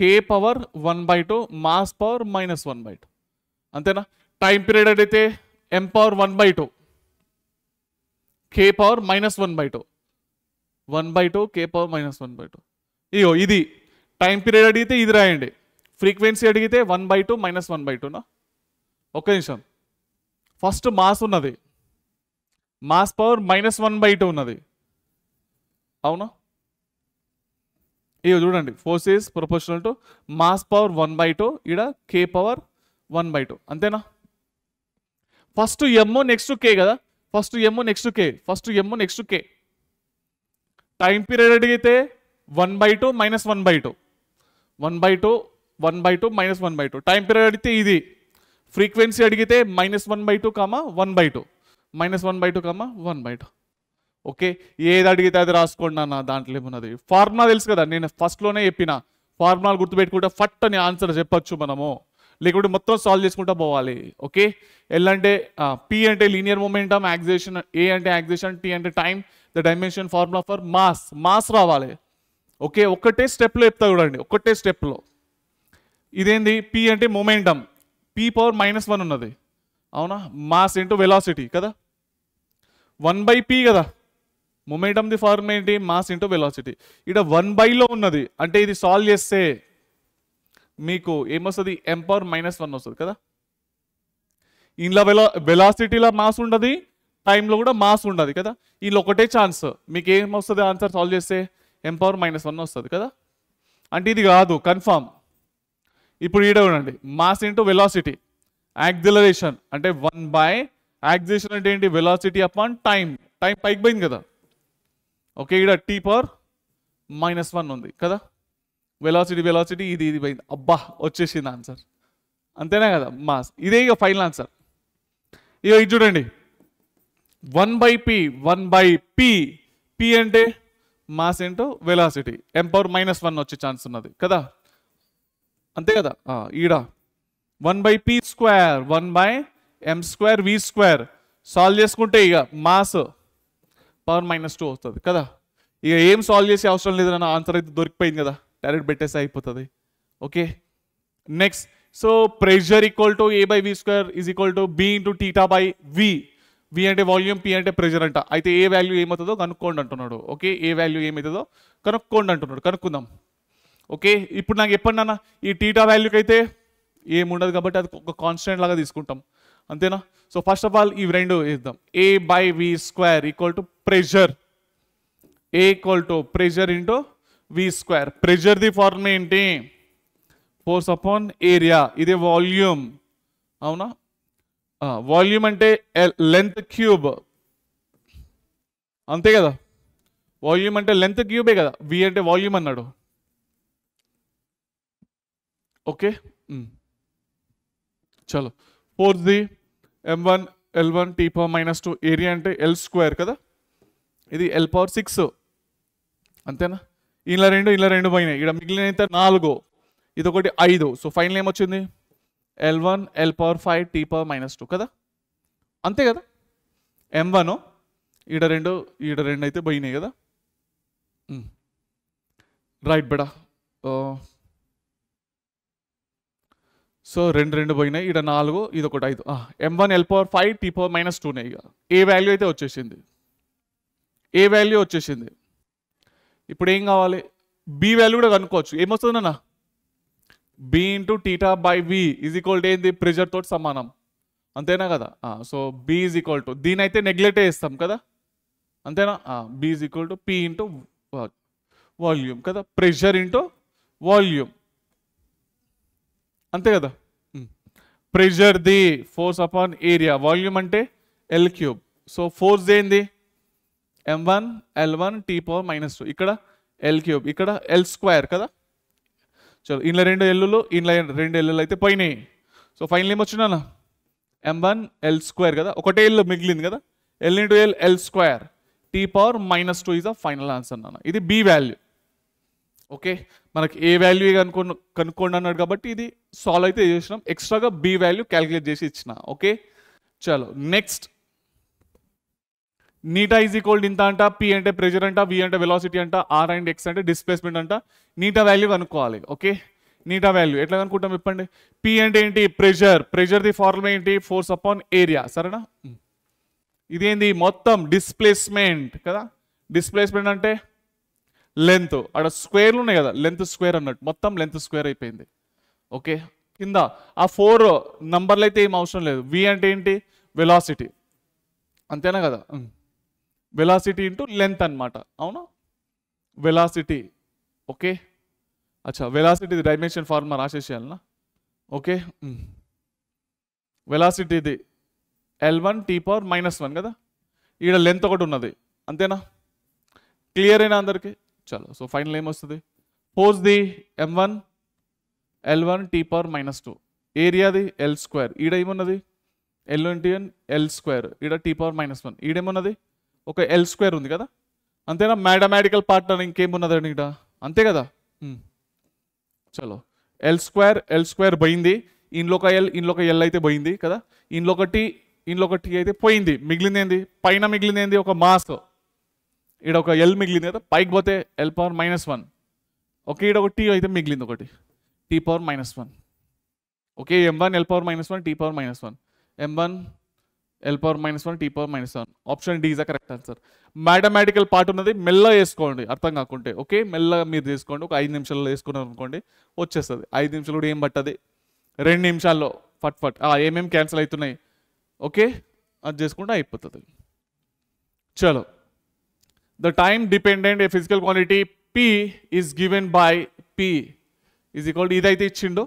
K power one by two mass power minus one by two అంతేనా టైం పీరియడ్ అయితే M power one by two K power minus one by two one by two K power minus one by two ఇయో ఇది టైం పీరియడ్ అడిగితే ఇది రాయండి ఫ్రీక్వెన్సీ అడిగితే one by two minus one by టూనా ఒక్క నిమిషం ఫస్ట్ మాస్ ఉన్నది mass power minus one by two ఉన్నది అవునా ఇవి చూడండి force is proportional to mass power one by two ఇడ K power one by two అంతేనా ఫస్ట్ ఎమ్ నెక్స్ట్ కే కదా first M next K first M next K time period అడిగితే one by two minus one by two one by two one by two minus one by two time period అడిగితే ఇది ఫ్రీక్వెన్సీ అడిగితే minus one by two comma one by two minus one by two comma one by two okay ఏది అడిగితే అది రాసుకోండి అన్న దాంట్లో ఏమున్నది ఫార్ములా తెలుసు కదా నేను ఫస్ట్లోనే చెప్పిన ఫార్ములా గుర్తుపెట్టుకుంటే ఫట్ అని ఆన్సర్ చెప్పొచ్చు మనము లేకుంటే మొత్తం సాల్వ్ చేసుకుంటా పోవాలి ఓకే ఎల్లంటే అంటే పి అంటే లీనియర్ మూమెంటం యాక్సేషన్ ఏ అంటే యాక్సేషన్ టీ అంటే time the dimension formula for mass mass రావాలి ఓకే ఒక్కటే స్టెప్లో చెప్తా చూడండి ఒక్కటే స్టెప్లో ఇదేంది పి అంటే momentum P power minus one ఉన్నది అవునా మాస్ ఇంటూ వెలాసిటీ కదా వన్ బై పి కదా మొమెంటమ్ ది ఫార్మ్ ఏంటి మాస్ ఇంటూ వెలాసిటీ ఇక్కడ వన్ బైలో ఉన్నది అంటే ఇది సాల్వ్ చేస్తే మీకు ఏమొస్తుంది ఎం పవర్ మైనస్ వన్ వస్తుంది కదా ఇందులో వెలా వెలాసిటీలో మాస్ ఉండదు టైంలో కూడా మాస్ ఉండదు కదా ఇందులో ఒకటే ఛాన్స్ మీకు ఏమొస్తుంది ఆన్సర్ సాల్వ్ చేస్తే ఎం పవర్ మైనస్ వన్ వస్తుంది కదా అంటే ఇది కాదు కన్ఫామ్ ఇప్పుడు ఈడ చూడండి మాస్ ఇంటూ వెలాసిటీ యాక్సిలరేషన్ అంటే వన్ బై యాక్సిలేషన్ అంటే ఏంటి వెలాసిటీ ఆన్ టైం టైం పైకి పోయింది కదా ఓకే ఈడ టీ పవర్ మైనస్ వన్ ఉంది కదా వెలాసిటీ వెలాసిటీ ఇది ఇది పోయింది అబ్బా వచ్చేసింది ఆన్సర్ అంతేనా కదా మాస్ ఇదే ఇక ఫైనల్ ఆన్సర్ ఇక ఇది చూడండి one by P one by P P అంటే మాస్ ఏంటో వెలాసిటీ ఎంపవర్ మైనస్ వన్ వచ్చే ఛాన్స్ ఉన్నది కదా అంతే కదా ఈడ one by P square one by M square V square solve చేసుకుంటే ఇక మాస్ పవర్ మైనస్ టూ వస్తుంది కదా ఇక ఏం సాల్వ్ చేసే అవసరం లేదు నా ఆన్సర్ అయితే దొరికిపోయింది కదా డైరెక్ట్ పెట్టేస్తే అయిపోతుంది okay next so pressure equal to A by V square is equal to B into theta by V V అంటే వాల్యూమ్ పి అంటే ప్రెషర్ అంట అయితే ఏ వాల్యూ ఏమవుతుందో కనుక్కోండి అంటున్నాడు ఓకే ఏ వాల్యూ ఏమవుతుందో కనుక్కోండి అంటున్నాడు కనుక్కుందాం ఓకే ఇప్పుడు నాకు చెప్పండి నాన్న ఈ టీటా వాల్యూకి అయితే ఏముండదు కాబట్టి అది ఒక కాన్స్టెంట్ లాగా తీసుకుంటాం అంతేనా సో ఫస్ట్ ఆఫ్ ఆల్ ఇవి రెండు ఇద్దాం A by V square equal to pressure A equal to pressure into V square pressure the form ఏంటి ఫోర్స్ అపాన్ ఏరియా ఇది వాల్యూమ్ అవునా వాల్యూమ్ అంటే లెంత్ క్యూబ్ అంతే కదా వాల్యూమ్ అంటే లెంత్ క్యూబే కదా వి అంటే వాల్యూమ్ అన్నాడు ఓకే చలో the M one L one T power minus two area అంటే ఎల్ స్క్వేర్ కదా ఇది ఎల్ పవర్ సిక్స్ అంతేనా ఇలా రెండు ఇలా రెండు పోయినాయి ఇక్కడ మిగిలిన అయితే నాలుగు ఇది ఒకటి ఐదు సో ఫైనల్ ఏమొచ్చింది L one L power five T power minus two కదా అంతే కదా ఎం వన్ ఈడ రెండు ఈడ రెండు అయితే పోయినాయి కదా రైట్ బెడా సో రెండు రెండు పోయినాయి ఇక్కడ నాలుగు ఇది ఒకటి ఐదు M one L power five T power minus టూనే ఇక ఏ వాల్యూ అయితే వచ్చేసింది ఏ వాల్యూ వచ్చేసింది ఇప్పుడు ఏం కావాలి బి వాల్యూ కూడా కనుక్కోవచ్చు అన్న B into theta by we is equal to ఏంది ప్రెజర్ తోటి సమానం అంతేనా కదా so B is equal to దీని అయితే నెగ్లెక్ట్ చేస్తాం కదా అంతేనా B is equal to P into volume కదా ప్రెషర్ ఇంటూ వాల్యూమ్ అంతే కదా pressure the force upon area volume అంటే ఎల్ క్యూబ్ సో ఫోర్స్ ఏంది M one L one T power minus two ఇక్కడ ఎల్ క్యూబ్ ఇక్కడ ఎల్ స్క్వేర్ కదా చలో ఇందులో రెండు ఎల్లులు ఇందులో రెండు ఎల్లులు అయితే పోయినాయి సో ఫైనల్ ఏమొచ్చినా ఎం వన్ ఎల్ స్క్వేర్ కదా ఒకటే ఎల్ మిగిలింది కదా L into L L square T power minus two is a final answer నాన్న ఇది బి వాల్యూ ఓకే మనకి ఏ వాల్యూ కనుక్కొని కనుక్కోండి అన్నాడు కాబట్టి ఇది సాల్వ్ అయితే చేసినాం ఎక్స్ట్రాగా బి వాల్యూ క్యాలిక్యులేట్ చేసి ఇచ్చిన ఓకే చలో నెక్స్ట్ నీటా ఈజ్ ఈక్వల్ ఇంత అంట పి అంటే ప్రెజర్ అంట వి అంటే వెలాసిటీ అంట ఆర్ అండ్ ఎక్స్ అంటే డిస్ప్లేస్మెంట్ అంట నీటా వాల్యూ కనుక్కోవాలి ఓకే నీటా వాల్యూ ఎట్లా కనుక్కుంటాం చెప్పండి పి అంటే ఏంటి ప్రెషర్ ది ఫార్ములా ఏంటి ఫోర్స్ అపాన్ ఏరియా సరేనా ఇదేంది మొత్తం డిస్ప్లేస్మెంట్ కదా డిస్ప్లేస్మెంట్ అంటే లెంత్ అక్కడ స్క్వేర్లు ఉన్నాయి కదా లెంత్ స్క్వేర్ అన్నట్టు మొత్తం లెంత్ స్క్వేర్ అయిపోయింది ఓకే కింద ఆ ఫోర్ నంబర్లు అయితే ఏం అవసరం లేదు వి అంటే ఏంటి వెలాసిటీ అంతేనా కదా వెలాసిటీ ఇంటూ లెంత్ అనమాట అవునా వెలాసిటీ ఓకే అచ్చా వెలాసిటీ డైమెన్షన్ ఫార్ములా రాసేసేయాలనా ఓకే వెలాసిటీది L one T power minus one కదా ఈడ లెంత్ ఒకటి ఉన్నది అంతేనా క్లియర్ అయినా అందరికీ చలో సో ఫైనల్ ఏమొస్తుంది పోజ్ the M one L one T power minus two ఏరియాది ఎల్ స్క్వేర్ ఈడ ఏమున్నది L T one L square ఈడ టీ పవర్ మైనస్ వన్ ఈడేమున్నది ఒక ఎల్ స్క్వేర్ ఉంది కదా అంతేనా మ్యాథమెటికల్ పార్ట్నర్ ఇంకేమున్నదండి ఇక్కడ అంతే కదా hmm. చలో ఎల్ స్క్వేర్ ఎల్ స్క్వేర్ పోయింది ఇంట్లో ఒక ఎల్ ఇంట్లో ఒక ఎల్ అయితే పోయింది కదా ఇంట్లో టీ ఇంట్లో టీ అయితే పోయింది మిగిలింది ఏంది పైన మిగిలింది ఏంది ఒక మాస్ ఈడ ఒక ఎల్ మిగిలింది కదా పైకి పోతే ఎల్ పవర్ మైనస్ వన్ ఒకే ఈడ ఒక టీ అయితే మిగిలింది ఒకటి T power minus one okay M one L power minus one T power minus one M one L power minus one T power minus one option D is the correct answer mathematical part ఉన్నది మెల్లగా వేసుకోండి అర్థం కాకుంటే ఓకే మెల్లగా మీరు చేసుకోండి ఒక ఐదు నిమిషాల్లో వేసుకున్నారు అనుకోండి వచ్చేస్తుంది ఐదు నిమిషాలు కూడా ఏం పట్టదు రెండు నిమిషాల్లో ఫట్ ఫట్ ఏమేమి క్యాన్సిల్ అవుతున్నాయి ఓకే అది చేసుకుంటే అయిపోతుంది చలో the time dependent a physical quantity P is given by P is equal to ఇదైతే ఇచ్చిండు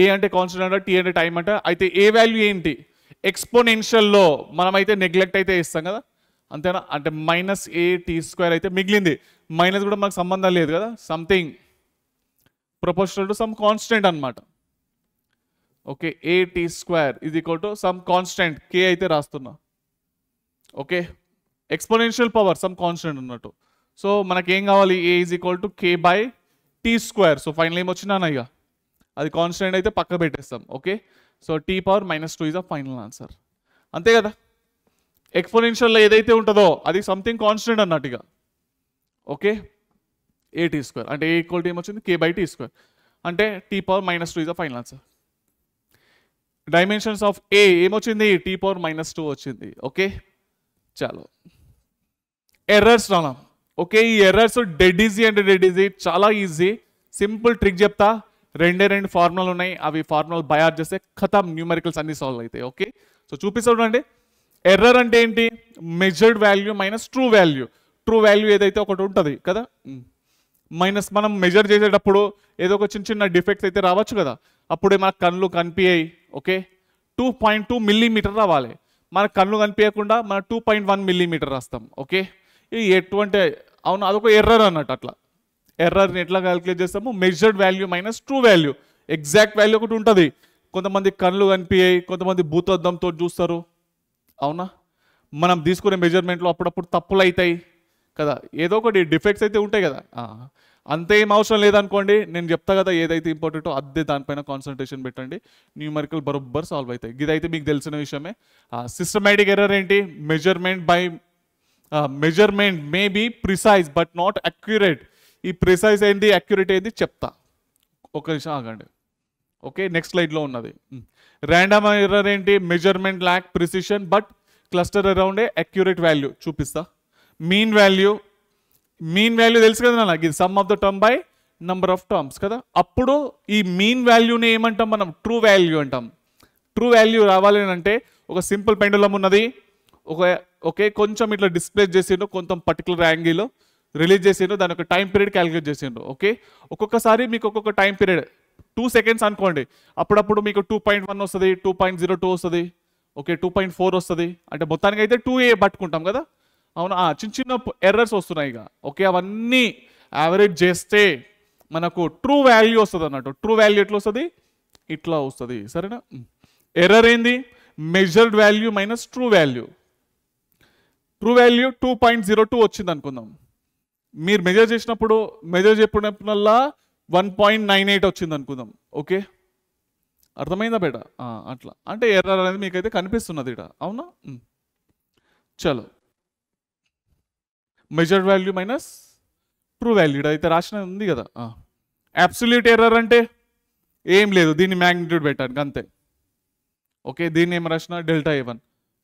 ఏ అంటే కాన్స్టెంట్ అంట టీ అంటే టైం అంటే అయితే ఏ వాల్యూ ఏంటి ఎక్స్పోనెన్షియల్లో మనం అయితే నెగ్లెక్ట్ అయితే ఇస్తాం కదా అంతేనా అంటే మైనస్ ఏ టీ స్క్వేర్ అయితే మిగిలింది మైనస్ కూడా మనకు సంబంధం లేదు కదా something proportional to some constant అనమాట ఓకే ఏ టీ స్క్వేర్ ఇది equal to some constant K అయితే రాస్తున్నా okay exponential power some constant ఉన్నట్టు సో మనకేం కావాలి A is equal to K by tea square so final ఏం ఇక అది కాన్స్టెంట్ అయితే పక్క పెట్టేస్తాం okay so T power minus two is a final answer అంతే కదా ఎక్స్పోనెన్షియల్లో ఏదైతే ఉంటుందో అది సంథింగ్ కాన్స్టెంట్ ఇక ఓకే ఏ టీ స్క్వేర్ అంటే ఏ ఈక్వల్ టీ ఏమొచ్చింది కే బై టీ స్క్వేర్ అంటే T power minus two is the final answer dimensions of A ఏమొచ్చింది టీ పవర్ మైనస్ టూ వచ్చింది ఓకే చాలు ఎర్రర్స్ రానా ఓకే ఈ ఎర్రర్స్ డెడ్ ఈజీ అంటే డెడ్ ఈజీ చాలా ఈజీ సింపుల్ ట్రిక్ చెప్తా రెండే రెండు ఫార్ములాలు ఉన్నాయి అవి ఫార్ములాలు బయార్ చేస్తే ఖతం న్యూమెరికల్స్ అన్ని సాల్వ్ అవుతాయి ఓకే సో చూపిస్తా చూడండి ఎర్రర్ అంటే ఏంటి measured value minus true value true value ఏదైతే ఒకటి ఉంటుంది కదా మైనస్ hmm. మనం మెజర్ చేసేటప్పుడు ఏదో ఒక చిన్న చిన్న డిఫెక్ట్స్ అయితే రావచ్చు కదా అప్పుడే మన కళ్ళు కనిపించాయి okay two point two millimeter రావాలి మన కళ్ళు కనిపించకుండా మన టూ పాయింట్ వన్ మిల్లీమీటర్ రాస్తాం ఓకే ఎటువంటి అవును అదొక ఎర్రర్ అన్నట్టు అట్లా ఎర్రర్ని ఎట్లా క్యాల్కులేట్ చేస్తాము measured value minus true value exact value ఒకటి ఉంటుంది కొంతమంది కళ్ళు కనిపించాయి కొంతమంది భూతద్దంతో చూస్తారు అవునా మనం తీసుకునే మెజర్మెంట్లో అప్పుడప్పుడు తప్పులు అవుతాయి కదా ఏదో ఒకటి డిఫెక్ట్స్ అయితే ఉంటాయి కదా అంతే ఏం అవసరం లేదనుకోండి నేను చెప్తా కదా ఏదైతే ఇంపార్టెంటో అదే దానిపైన కాన్సన్ట్రేషన్ పెట్టండి న్యూమరికల్ బరొబ్బర్ సాల్వ్ అవుతాయి ఇదైతే మీకు తెలిసిన విషయమే సిస్టమేటిక్ ఎర్రర్ ఏంటి measurement by measurement may be precise but not accurate ఈ ప్రిసైజ్ ఏంటి అక్యురేట్ ఏంటి చెప్తా ఒక నిమిషం ఆగండి ఓకే నెక్స్ట్ స్లైడ్లో ఉన్నది ర్యాండమ్ ఎర్రర్ ఏంటి measurement lack precision but cluster around a accurate value చూపిస్తా మీన్ వాల్యూ మీన్ వాల్యూ తెలుసు కదా నాకు ఇది sum of the term by number of terms కదా అప్పుడు ఈ మీన్ వాల్యూని ఏమంటాం మనం ట్రూ వాల్యూ అంటాం ట్రూ వాల్యూ రావాలి అంటే ఒక సింపుల్ పెండులం ఉన్నది ఒక ఓకే కొంచెం ఇట్లా డిస్ప్లేస్ చేసిండు కొంచెం పర్టికులర్ యాంగిల్లో రిలీజ్ చేసిండు దాని యొక్క టైం పీరియడ్ క్యాలిక్యులేట్ చేసిండు ఓకే ఒక్కొక్కసారి మీకు ఒక్కొక్క టైం పీరియడ్ టూ సెకండ్స్ అనుకోండి అప్పుడప్పుడు మీకు టూ పాయింట్ వన్ వస్తుంది టూ పాయింట్ జీరో టూ వస్తుంది ఓకే టూ పాయింట్ ఫోర్ వస్తుంది అంటే మొత్తానికి అయితే టూ ఏ పట్టుకుంటాం కదా అవును చిన్న చిన్న ఎర్రర్స్ వస్తున్నాయి ఇక ఓకే అవన్నీ యావరేజ్ చేస్తే మనకు ట్రూ వాల్యూ వస్తుంది అన్నట్టు ట్రూ వాల్యూ ఎట్లా వస్తుంది ఇట్లా వస్తుంది సరేనా ఎర్రర్ ఏంది measured value minus true value true value two point zero two వచ్చింది అనుకుందాం మీరు మెజర్ చేసినప్పుడు మెజర్ చెప్పినప్పుడల్లా వన్ పాయింట్ నైన్ ఎయిట్ వచ్చింది అనుకుందాం ఓకే అర్థమైందా బేట అట్లా అంటే ఎర్రర్ అనేది మీకైతే కనిపిస్తున్నది ఇక్కడ అవునా చలో measured value minus true value అయితే రాసిన ఉంది కదా అబ్సల్యూట్ ఎర్రర్ అంటే ఏం లేదు దీన్ని మ్యాగ్నిట్యూడ్ పెట్టాను అంతే ఓకే దీన్ని ఏం రాసిన delta a one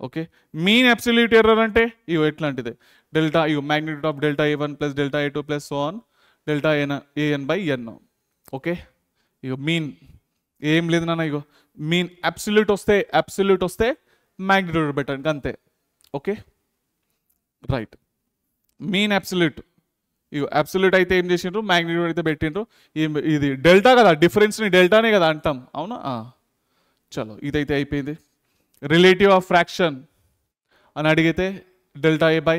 okay mean absolute error అంటే ఇవి ఎట్లాంటిదే డెల్టా ఇవి magnitude of delta a one plus delta a two plus one on delta ఏన ఏఎన్ బై ఎన్ ఓకే ఇగో మీన్ ఏం లేదు నాన్న ఇగో మీన్ అబ్సల్యూట్ వస్తే అబ్సల్యూట్ వస్తే మ్యాగ్నిట్యూడ్ పెట్టండి అంతే ఓకే రైట్ మీన్ అబ్సల్యూట్ ఇగో అబ్సల్యూట్ అయితే ఏం చేసిండ్రు మ్యాగ్నిట్యూడ్ అయితే పెట్టిండ్రు ఇది డెల్టా కదా డిఫరెన్స్ని డెల్టానే కదా అంటాం అవునా చలో ఇదైతే అయిపోయింది రిలేటివ్ ఆఫ్ ఫ్రాక్షన్ అని అడిగితే డెల్టా ఏ బై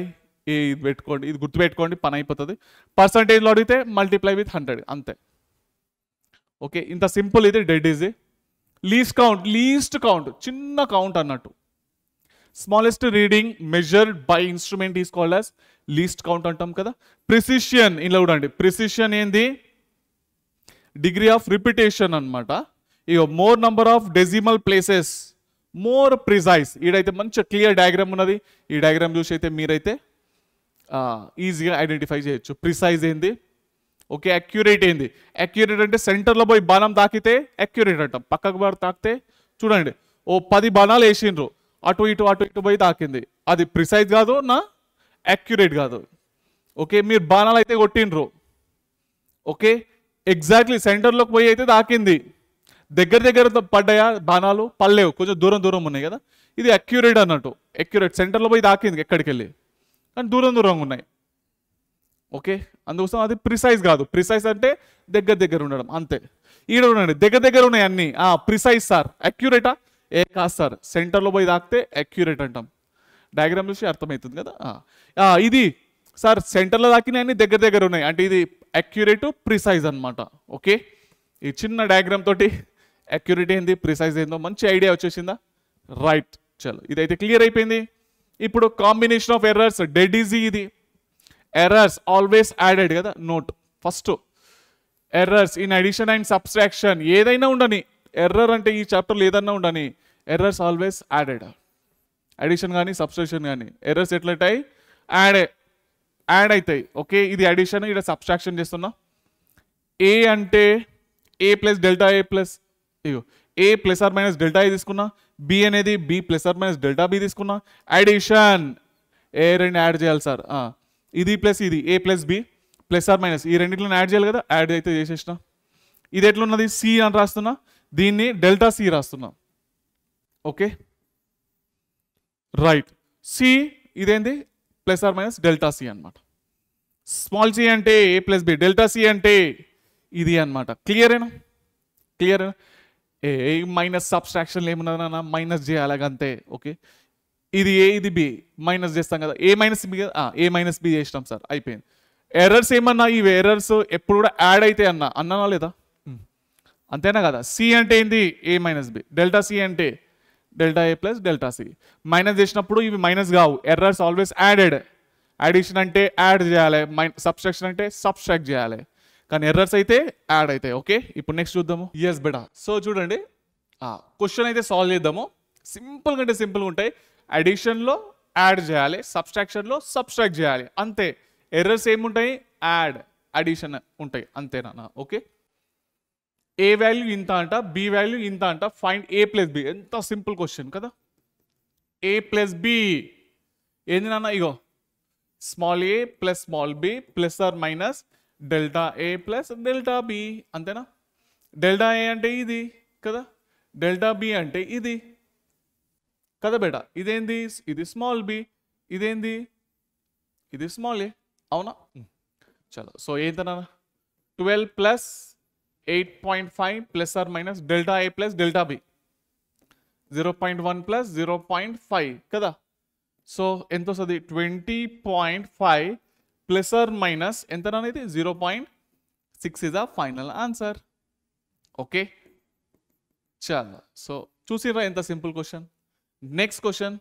ఏ ఇది పెట్టుకోండి ఇది గుర్తుపెట్టుకోండి పని అయిపోతుంది పర్సంటేజ్లో అడిగితే మల్టిప్లై విత్ హండ్రెడ్ అంతే ఓకే ఇంత సింపుల్ ఇది dead easy least count least count చిన్న కౌంట్ అన్నట్టు smallest reading measured by instrument is called as least count అంటాం కదా ప్రిసిషియన్ ఇలా చూడండి ప్రిసిషియన్ ఏంది డిగ్రీ ఆఫ్ రిపిటేషన్ అనమాట ఇక more number of decimal places more precise ఈడైతే మంచి క్లియర్ డయాగ్రామ్ ఉన్నది ఈ డయాగ్రామ్ చూసి అయితే మీరైతే ఈజీగా ఐడెంటిఫై చేయొచ్చు ప్రిసైజ్ ఏంది ఓకే అక్యురేట్ ఏంది అక్యురేట్ అంటే సెంటర్లో పోయి బాణం తాకితే అక్యురేట్ అంటాం పక్కకు బారు తాకితే చూడండి ఓ పది బాణాలు వేసిండ్రు అటు ఇటు అటు ఇటు పోయి తాకింది అది ప్రిసైజ్ కాదు నా అక్యురేట్ కాదు ఓకే మీరు బాణాలు అయితే కొట్టిండ్రు ఓకే ఎగ్జాక్ట్లీ సెంటర్లోకి పోయి అయితే తాకింది దగ్గర దగ్గర పడ్డాయా బాణాలు పడలేవు కొంచెం దూరం దూరం ఉన్నాయి కదా ఇది అక్యురేట్ అన్నట్టు అక్యురేట్ సెంటర్లో పోయి దాకింది ఎక్కడికి వెళ్ళి కానీ దూరం దూరంగా ఉన్నాయి ఓకే అందుకోసం అది ప్రిసైజ్ కాదు ప్రిసైజ్ అంటే దగ్గర దగ్గర ఉండడం అంతే ఈడ ఉండండి దగ్గర దగ్గర ఉన్నాయి ఆ ప్రిసైజ్ సార్ అక్యురేటా ఏ కాదు సార్ సెంటర్లో పోయి దాకితే అక్యురేట్ అంటాం డయాగ్రామ్ చూసి అర్థమవుతుంది కదా ఇది సార్ సెంటర్లో తాకినాయి అన్ని దగ్గర దగ్గర ఉన్నాయి అంటే ఇది అక్యురేట్ ప్రిసైజ్ అనమాట ఓకే ఈ చిన్న డయాగ్రామ్ తోటి అక్యూరిటీ ఏంది ప్రిసైజ్ ఏందో మంచి ఐడియా వచ్చేసిందా రైట్ చలో ఇదైతే క్లియర్ అయిపోయింది ఇప్పుడు combination of errors dead easy ఇది ఎర్రర్స్ ఆల్వేస్ యాడెడ్ కదా note first errors in addition and subtraction ఏదైనా ఉండని ఎర్రర్ అంటే ఈ చాప్టర్లో ఏదైనా ఉండని ఎర్రర్స్ ఆల్వేస్ యాడెడ్ అడిషన్ కానీ సబ్స్ట్రాక్షన్ కానీ ఎర్రర్స్ ఎట్లయితాయి యాడ్ యాడ్ అవుతాయి ఓకే ఇది అడిషన్ ఇక్కడ సబ్స్ట్రాక్షన్ చేస్తున్నా ఏ అంటే a plus delta a plus ఇగో a plus or minus delta a తీసుకున్నా బి అనేది b plus or minus delta B తీసుకున్నా అడిషన్ ఏ రెండు యాడ్ చేయాలి సార్ ఇది ప్లస్ ఇది a plus b plus or minus ఈ రెండింటిని యాడ్ చేయాలి కదా యాడ్ అయితే చేసేసిన ఇది ఎట్లున్నది సి అని రాస్తున్నా దీన్ని డెల్టా సి రాస్తున్నా ఓకే రైట్ సి ఇదేంది plus or minus delta c అనమాట స్మాల్ సి అంటే a plus b delta c అంటే ఇది అనమాట క్లియరేనా క్లియరేనా ఏ ఏ మైనస్ సబ్స్ట్రాక్షన్లు ఏమున్నది మైనస్ చేయాలి అంతే ఓకే ఇది ఏ ఇది బి మైనస్ చేస్తాం కదా a minus b a minus b చేసినాం సార్ అయిపోయింది ఎర్రర్స్ ఏమన్నా ఇవి ఎర్రర్స్ ఎప్పుడు కూడా యాడ్ అయితే అన్న అన్నానా లేదా అంతేనా కదా సి అంటే ఏంది a minus b delta c అంటే delta a plus delta c minus చేసినప్పుడు ఇవి మైనస్ కావు ఎర్రర్స్ ఆల్వేస్ యాడెడ్ అడిషన్ అంటే యాడ్ చేయాలి మై సబ్స్ట్రాక్షన్ అంటే సబ్స్ట్రాక్ట్ చేయాలి కానీ ఎర్రర్స్ అయితే యాడ్ అవుతాయి ఓకే ఇప్పుడు నెక్స్ట్ చూద్దాము ఎస్ బెడ సో చూడండి క్వశ్చన్ అయితే సాల్వ్ చేద్దాము సింపుల్ కంటే సింపుల్గా ఉంటాయి అడిషన్లో యాడ్ చేయాలి సబ్స్ట్రాక్షన్లో సబ్స్ట్రాక్ట్ చేయాలి అంతే ఎర్రర్స్ ఏముంటాయి యాడ్ అడిషన్ ఉంటాయి అంతేనా ఓకే ఏ వాల్యూ ఇంత అంట బి వాల్యూ ఇంత అంట ఫైండ్ ఏ ప్లస్ బి ఎంత సింపుల్ క్వశ్చన్ కదా ఏ ప్లస్ బి ఏంది నాన్న ఇగో small a plus small b plus or minus delta a plus delta b అంతేనా డెల్టా ఏ అంటే ఇది కదా డెల్టా బి అంటే ఇది కదా బేట ఇదేంది ఇది స్మాల్ బి ఇదేంది ఇది స్మాల్ ఏ అవునా చలో సో ఏంటన్నా twelve plus eight point five plus or minus delta a plus delta B zero point one plus zero point five కదా సో ఎంత వస్తుంది twenty point five plus or minus ఎంత అనేది zero point six is a final answer okay చాలా సో చూసిరా ఎంత simple question next question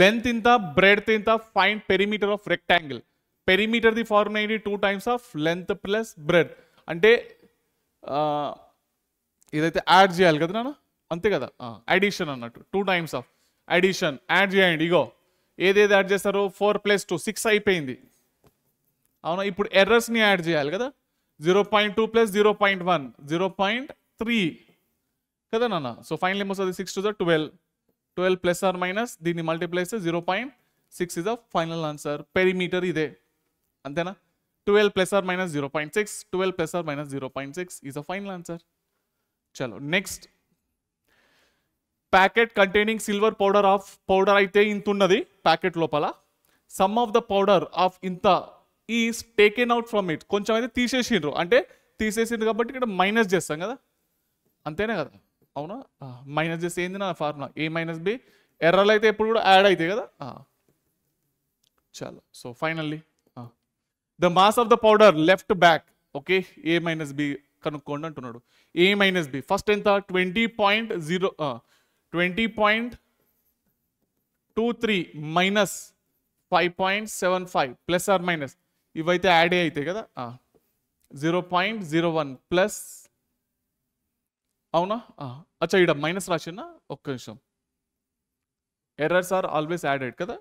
length ఇంత బ్రెడ్త్ ఇంత fine perimeter of rectangle perimeter the formula ఏంటి two times of length plus bread అంటే ఇదైతే యాడ్ చేయాలి కదా నాన్న అంతే కదా అడిషన్ అన్నట్టు two times of addition add చేయండి ఇగో ఏదేది యాడ్ చేస్తారో ఫోర్ ప్లస్ టూ సిక్స్ అయిపోయింది అవునా ఇప్పుడు ఎర్రర్స్ని యాడ్ చేయాలి కదా zero point two plus zero point one zero point three కదా నాన్న సో ఫైనల్ ఏమొస్తుంది six to the twelve twelve plus or minus దీన్ని మల్టిప్లై చేస్తే zero point six is the final answer perimeter ఇదే అంతేనా twelve plus or minus zero point six twelve plus or minus zero point six is a final answer చలో next packet containing silver powder of powder అయితే ఇంత ఉన్నది ప్యాకెట్ లోపల sum of the powder of ఇంత is taken out from it కొంచెం అయితే తీసేసిండ్రు అంటే తీసేసింది కాబట్టి ఇక్కడ మైనస్ చేస్తాం కదా అంతేనే కదా అవునా మైనస్ చేస్తే ఏంది నా ఫార్ములా ఏ మైనస్ బి ఎర్రలు అయితే ఎప్పుడు కూడా యాడ్ అవుతాయి కదా చాలా so finally the mass of the powder left back okay a minus b కనుక్కోండి అంటున్నాడు ఏ మైనస్ బి ఫస్ట్ ఎంత twenty point zero twenty point two three minus five point seven five plus or minus ఇవైతే యాడ్ అవుతాయి కదా zero point zero one plus అవునా అచ్చా ఇక్కడ మైనస్ రాసినా ఒక్క నిమిషం ఎర్రర్స్ ఆర్ ఆల్వేస్ యాడెడ్ కదా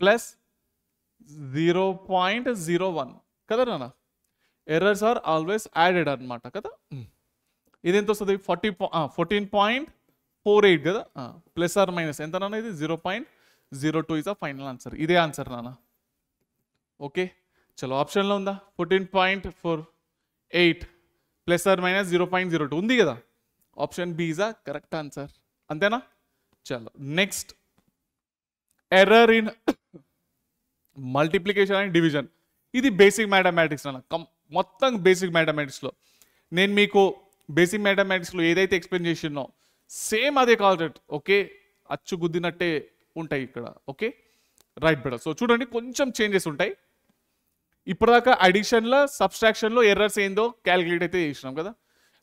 plus zero point zero one కదా నాన్న ఎర్రర్స్ ఆర్ ఆల్వేస్ యాడెడ్ అనమాట కదా ఇది ఎంత వస్తుంది forty fourteen point four eight కదా ప్లస్ ఆర్ మైనస్ ఎంత నాన్న ఇది zero point zero two is a final answer ఇదే ఆన్సర్ నాన్న ఓకే చలో ఆప్షన్లో ఉందా fourteen point four eight plus or minus zero point zero two ఉంది కదా option B is a correct answer అంతేనా చలో next error in multiplication and division ఇది బేసిక్ మ్యాథమెటిక్స్ కం మొత్తం బేసిక్ మ్యాథమెటిక్స్లో నేను మీకు బేసిక్ మ్యాథమెటిక్స్లో ఏదైతే ఎక్స్ప్లెయిన్ చేసినో సేమ్ అదే కాన్సెప్ట్ ఓకే అచ్చు గుద్దినట్టే ఉంటాయి ఇక్కడ ఓకే రైట్ బెటర్ సో చూడండి కొంచెం చేంజెస్ ఉంటాయి ఇప్పటిదాకా అడిషన్లో సబ్స్ట్రాక్షన్లో ఎర్రర్స్ ఏందో క్యాలిక్యులేట్ అయితే చేసినాం కదా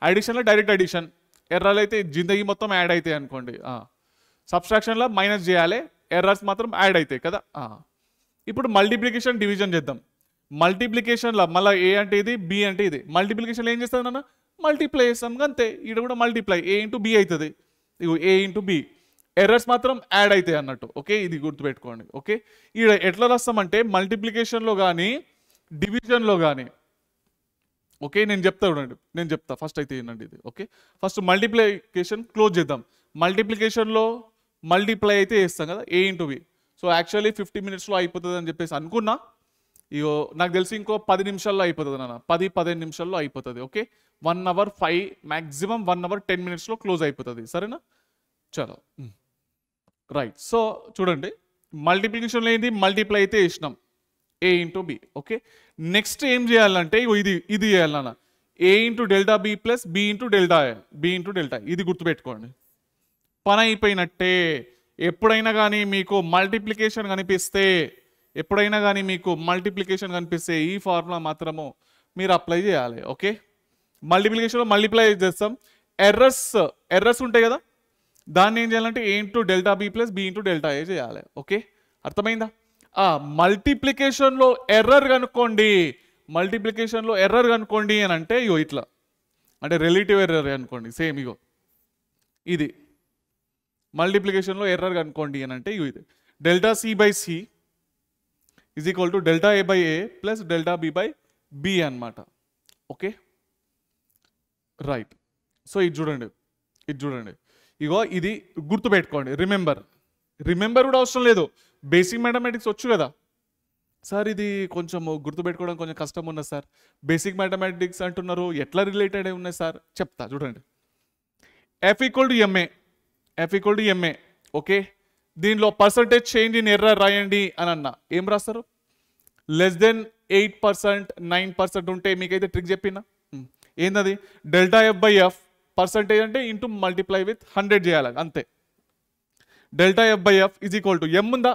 అడిషన్లో డైరెక్ట్ అడిషన్ ఎర్రర్లు అయితే జిందగీ మొత్తం యాడ్ అవుతాయి అనుకోండి సబ్స్ట్రాక్షన్లో మైనస్ చేయాలి ఎర్రర్స్ మాత్రం యాడ్ అవుతాయి కదా ఇప్పుడు మల్టిప్లికేషన్ డివిజన్ చేద్దాం మల్టిప్లికేషన్లో మళ్ళీ ఏ అంటే ఇది బి అంటే ఇది మల్టిప్లికేషన్లో ఏం చేస్తుంది నాన్న మల్టీప్లై చేస్తాం అంతే ఈడ కూడా మల్టీప్లై ఏ ఇంటూ బి అవుతుంది ఇగో ఏ ఇంటూ బి ఎర్రర్స్ మాత్రం యాడ్ అవుతాయి అన్నట్టు ఓకే ఇది గుర్తుపెట్టుకోండి ఓకే ఈడ ఎట్లా రాస్తామంటే మల్టిప్లికేషన్లో కానీ డివిజన్లో కానీ ఓకే నేను చెప్తా చూడండి నేను చెప్తా ఫస్ట్ అయితే ఏంటండి ఇది ఓకే ఫస్ట్ మల్టిప్లికేషన్ క్లోజ్ చేద్దాం మల్టిప్లికేషన్లో మల్టిప్లై అయితే చేస్తాం కదా a into b so actually fifty మినిట్స్లో అయిపోతుంది అని చెప్పేసి అనుకున్నా ఇగో నాకు తెలిసి ఇంకో పది నిమిషాల్లో అయిపోతుంది నాన్న పది పదిహేను నిమిషాల్లో అయిపోతుంది okay one hour five maximum one hour ten మినిట్స్లో క్లోజ్ అయిపోతుంది సరేనా చలో రైట్ సో చూడండి మల్టిప్లికేషన్లో ఏంటి మల్టిప్లై అయితే ఇచ్చినాం a into b okay next ఏం చేయాలంటే ఇది ఇది చేయాలి నాన్న a into delta b plus b into delta b into delta ఇది గుర్తుపెట్టుకోండి పని అయిపోయినట్టే ఎప్పుడైనా కానీ మీకు మల్టిప్లికేషన్ కనిపిస్తే ఎప్పుడైనా కానీ మీకు మల్టిప్లికేషన్ కనిపిస్తే ఈ ఫార్ములా మాత్రము మీరు అప్లై చేయాలి ఓకే మల్టిప్లికేషన్లో మల్టిప్లై చేస్తాం ఎర్రస్ ఎర్రస్ ఉంటాయి కదా దాన్ని ఏం చేయాలంటే a into delta b plus b into delta a చేయాలి ఓకే అర్థమైందా మల్టిప్లికేషన్లో ఎర్రర్ కనుక్కోండి మల్టిప్లికేషన్లో ఎర్రర్ కనుక్కోండి అని అంటే ఇగో ఇట్లా అంటే రిలేటివ్ ఎర్రర్ అనుకోండి సేమ్ ఇగో ఇది మల్టిప్లికేషన్లో ఎర్రర్ కనుక్కోండి అని అంటే ఇగో ఇది delta c by c is equal to delta a by a plus delta b by b అనమాట ఓకే రైట్ సో ఇది చూడండి ఇది చూడండి ఇగో ఇది గుర్తుపెట్టుకోండి రిమెంబర్ రిమెంబర్ కూడా అవసరం లేదు బేసిక్ మ్యాథమెటిక్స్ వచ్చు కదా సార్ ఇది కొంచెం గుర్తుపెట్టుకోవడం కొంచెం కష్టం ఉన్నది సార్ బేసిక్ మ్యాథమెటిక్స్ అంటున్నారు ఎట్లా రిలేటెడ్ ఉన్నాయి సార్ చెప్తా చూడండి f equal to m a f equal to m a okay దీనిలో పర్సంటేజ్ చేంజ్ ఇన్ ఎర్ర రాయండి అని అన్న ఏం రాస్తారు less than eight percent nine percent ఉంటే మీకైతే ట్రిక్ చెప్పిన ఏంటది delta f by f percentage అంటే ఇంటూ మల్టిప్లై విత్ హండ్రెడ్ చేయాలి అంతే delta f by f is equal to m ఉందా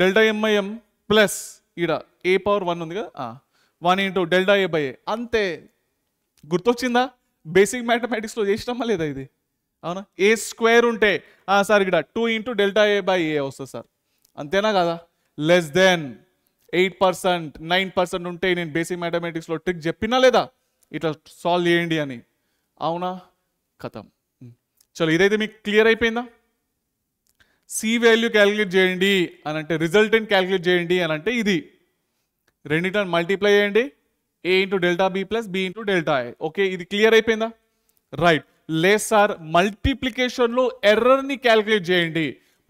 డెల్టా ఎంఐ ఎం ప్లస్ ఈడ ఏ పవర్ వన్ ఉంది కదా one into delta a by a అంతే గుర్తొచ్చిందా బేసిక్ మ్యాథమెటిక్స్లో చేసినామా లేదా ఇది అవునా ఏ స్క్వేర్ ఉంటే సార్ ఇక్కడ two into delta a by a వస్తుంది సార్ అంతేనా కదా less than eight percent nine percent ఉంటే నేను బేసిక్ మ్యాథమెటిక్స్లో ట్రిక్ చెప్పినా లేదా ఇట్లా సాల్వ్ చేయండి అని అవునా కథం చలో ఇదైతే మీకు క్లియర్ అయిపోయిందా సి వాల్యూ క్యాలిక్యులేట్ చేయండి అని అంటే రిజల్టెంట్ క్యాలిక్యులేట్ చేయండి అని అంటే ఇది రెండింటిని మల్టిప్లై చేయండి a into delta b plus b into delta a okay ఇది క్లియర్ అయిపోయిందా రైట్ లేదు సార్ మల్టిప్లికేషన్లో ఎర్రర్ని క్యాలిక్యులేట్ చేయండి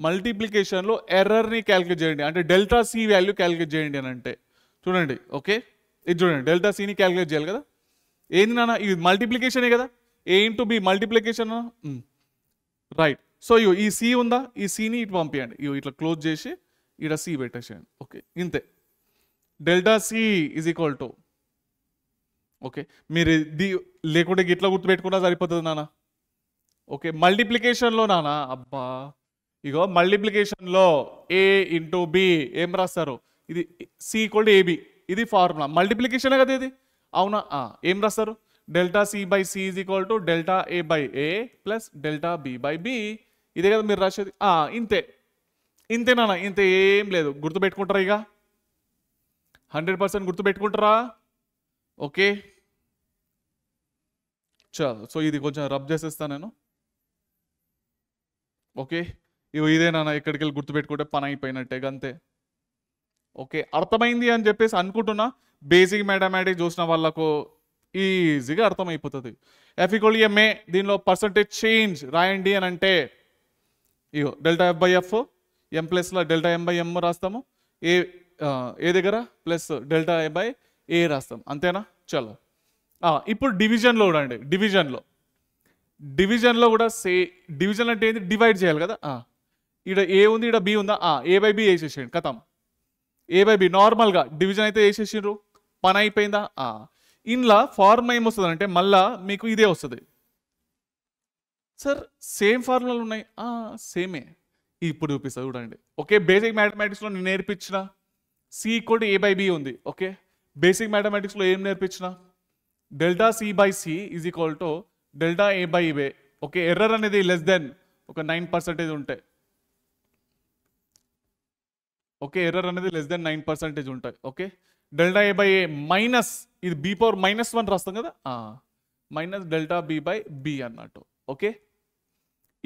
మల్టిప్లికేషన్లో ఎర్రర్ని క్యాల్కులేట్ చేయండి అంటే డెల్టా సి వాల్యూ క్యాల్కులేట్ చేయండి అని అంటే చూడండి ఓకే ఇది చూడండి డెల్టా సిని క్యాల్కులేట్ చేయాలి కదా ఏంది నాన్న ఇది మల్టిప్లికేషనే కదా a into b multiplication right so ఇవి ఈ సి ఉందా ఈ సిని ఇటు పంపించండి ఇవి ఇట్లా క్లోజ్ చేసి ఇక్కడ సి పెట్టేసేయండి ఓకే ఇంతే delta c is equal to okay మీరు ఇది లేకుంటే ఇట్లా గుర్తుపెట్టుకున్నా సరిపోతుంది నానా ఓకే మల్టిప్లికేషన్లో నానా అబ్బా ఇగో మల్టిప్లికేషన్లో ఏ ఇంటూ బి ఏం రాస్తారు ఇది సి ఈక్వల్ టు ఏబి ఇది ఫార్ములా మల్టిప్లికేషనే కదా ఇది అవునా ఏం రాస్తారు delta c by c is equal to delta a by a plus delta b by b ఇదే కదా మీరు రాసేది ఇంతే ఇంతే నానా ఇంతే ఏం లేదు గుర్తుపెట్టుకుంటారా ఇక హండ్రెడ్ పర్సెంట్ గుర్తుపెట్టుకుంటారా ఓకే చాలు సో ఇది కొంచెం రబ్ చేసేస్తా నేను ఓకే ఇవి ఇదే నాన్న వెళ్ళి గుర్తుపెట్టుకుంటే పని అయిపోయినట్టే అంతే ఓకే అర్థమైంది అని చెప్పేసి అనుకుంటున్నా బేసిక్ మ్యాథమెటిక్స్ చూసిన వాళ్ళకు ఈజీగా అర్థమైపోతుంది ఎఫికోల్ ఎంఏ దీనిలో పర్సంటేజ్ చేంజ్ రాయండి అని అంటే ఇగో delta f by f m ప్లస్లో డెల్టా ఎం బై ఎం రాస్తాము ఏ ఏ దగ్గర plus delta a by a రాస్తాం అంతేనా చలో ఇప్పుడు డివిజన్లో కూడా అండి డివిజన్లో డివిజన్లో కూడా సే డివిజన్ అంటే ఏంటి డివైడ్ చేయాలి కదా ఇక్కడ ఏ ఉంది ఇక్కడ బి ఉందా ఏ బై బి వేసేసేయండి కథం ఏ బై బి నార్మల్గా డివిజన్ అయితే వేసేసిండ్రు పని అయిపోయిందా ఇంట్లో ఫార్మ్ ఏమొస్తుంది అంటే మళ్ళా మీకు ఇదే వస్తుంది సార్ సేమ్ ఫార్ములాలు ఉన్నాయి సేమే ఇప్పుడు చూపిస్తుంది చూడండి ఓకే బేసిక్ మ్యాథమెటిక్స్లో నేను నేర్పించిన c code a by b ఉంది ఓకే బేసిక్ మ్యాథమెటిక్స్లో ఏం నేర్పించినా delta c by c is equal to delta a by a okay error అనేది లెస్ దెన్ ఒక నైన్ పర్సెంటేజ్ ఉంటాయి ఓకే ఎర్రర్ అనేది లెస్ దెన్ నైన్ పర్సెంటేజ్ ఉంటాయి okay delta a by a minus ఇది బీ పవర్ మైనస్ వన్ రాస్తాం కదా minus delta b by b అన్నట్టు ఓకే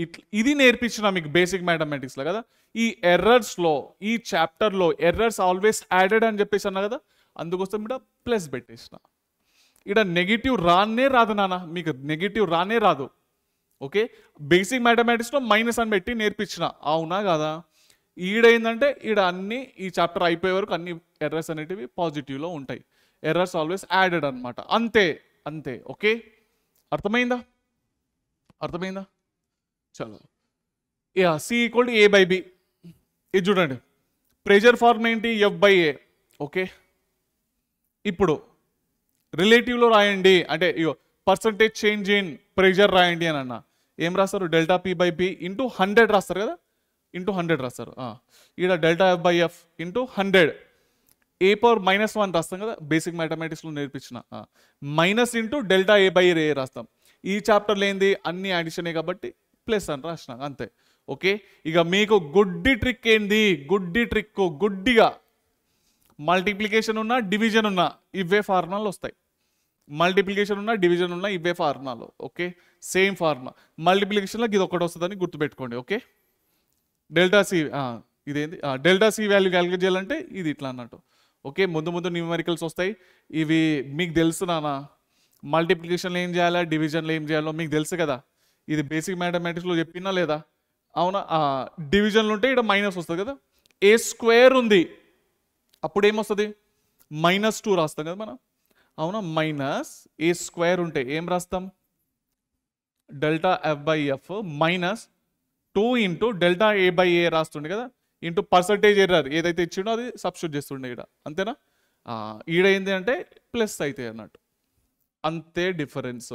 ఇట్ ఇది నేర్పించిన మీకు బేసిక్ మ్యాథమెటిక్స్లో కదా ఈ ఎర్రర్స్లో ఈ చాప్టర్లో ఎర్రర్స్ ఆల్వేస్ యాడెడ్ అని చెప్పేసి అన్నా కదా అందుకోసం కూడా ప్లస్ పెట్టేసిన ఇక్కడ నెగిటివ్ రానే రాదు నాన్న మీకు నెగిటివ్ రానే రాదు ఓకే బేసిక్ మ్యాథమెటిక్స్లో మైనస్ అని పెట్టి నేర్పించిన అవునా కదా ఈడైందంటే ఈడ అన్నీ ఈ చాప్టర్ అయిపోయే వరకు అన్ని ఎర్రర్స్ అనేటివి పాజిటివ్లో ఉంటాయి ఎర్రర్స్ ఆల్వేస్ యాడెడ్ అనమాట అంతే అంతే ఓకే అర్థమైందా అర్థమైందా చలో యా c equal to A by b ఇది చూడండి ప్రెజర్ ఫార్మ్ ఏంటి ఎఫ్ బై ఏ ఓకే ఇప్పుడు రిలేటివ్లో రాయండి అంటే ఇగో పర్సంటేజ్ చేంజ్ ఇన్ ప్రెషర్ రాయండి అని అన్న ఏం రాస్తారు delta p by p into hundred రాస్తారు కదా ఇంటూ హండ్రెడ్ రాస్తారు ఈడ delta f by f into hundred a power minus one రాస్తాం కదా బేసిక్ మ్యాథమెటిక్స్లో నేర్పించిన minus into delta a by a రాస్తాం ఈ చాప్టర్లో ఏంది అన్ని యాడిషనే కాబట్టి ప్లస్ అని రాసిన అంతే ఓకే ఇక మీకు గుడ్డి ట్రిక్ ఏంది గుడ్డి ట్రిక్ గుడ్డిగా మల్టిప్లికేషన్ ఉన్నా డివిజన్ ఉన్నా ఇవే ఫార్ములాలు వస్తాయి మల్టిప్లికేషన్ ఉన్నా డివిజన్ ఉన్నా ఇవే ఫార్ములాలు ఓకే సేమ్ ఫార్ములా మల్టిప్లికేషన్లో ఇది ఒకటి వస్తుందని గుర్తుపెట్టుకోండి ఓకే డెల్టా సి ఇదేంది డెల్టా సి వాల్యూ క్యాలిక్యులేట్ చేయాలంటే ఇది ఇట్లా అన్నట్టు ఓకే ముందు ముందు న్యూమెరికల్స్ వస్తాయి ఇవి మీకు తెలుసు నానా మల్టిప్లికేషన్లో ఏం చేయాలా డివిజన్లో ఏం చేయాలో మీకు తెలుసు కదా ఇది బేసిక్ మ్యాథమెటిక్స్లో చెప్పినా లేదా అవునా డివిజన్లు ఉంటే ఇక్కడ మైనస్ వస్తుంది కదా ఏ స్క్వేర్ ఉంది అప్పుడు ఏమొస్తుంది మైనస్ టూ రాస్తాం కదా మనం అవునా మైనస్ ఏ స్క్వేర్ ఉంటే ఏం రాస్తాం delta f by f minus two into delta a by a రాస్తుండే కదా ఇంటూ పర్సంటేజ్ ఎర్రర్ ఏదైతే ఇచ్చిండో అది సబ్స్టిట్యూట్ చేస్తుండే ఈడ అంతేనా ఈడ ఏంటి అంటే ప్లస్ అయితే అన్నట్టు అంతే డిఫరెన్స్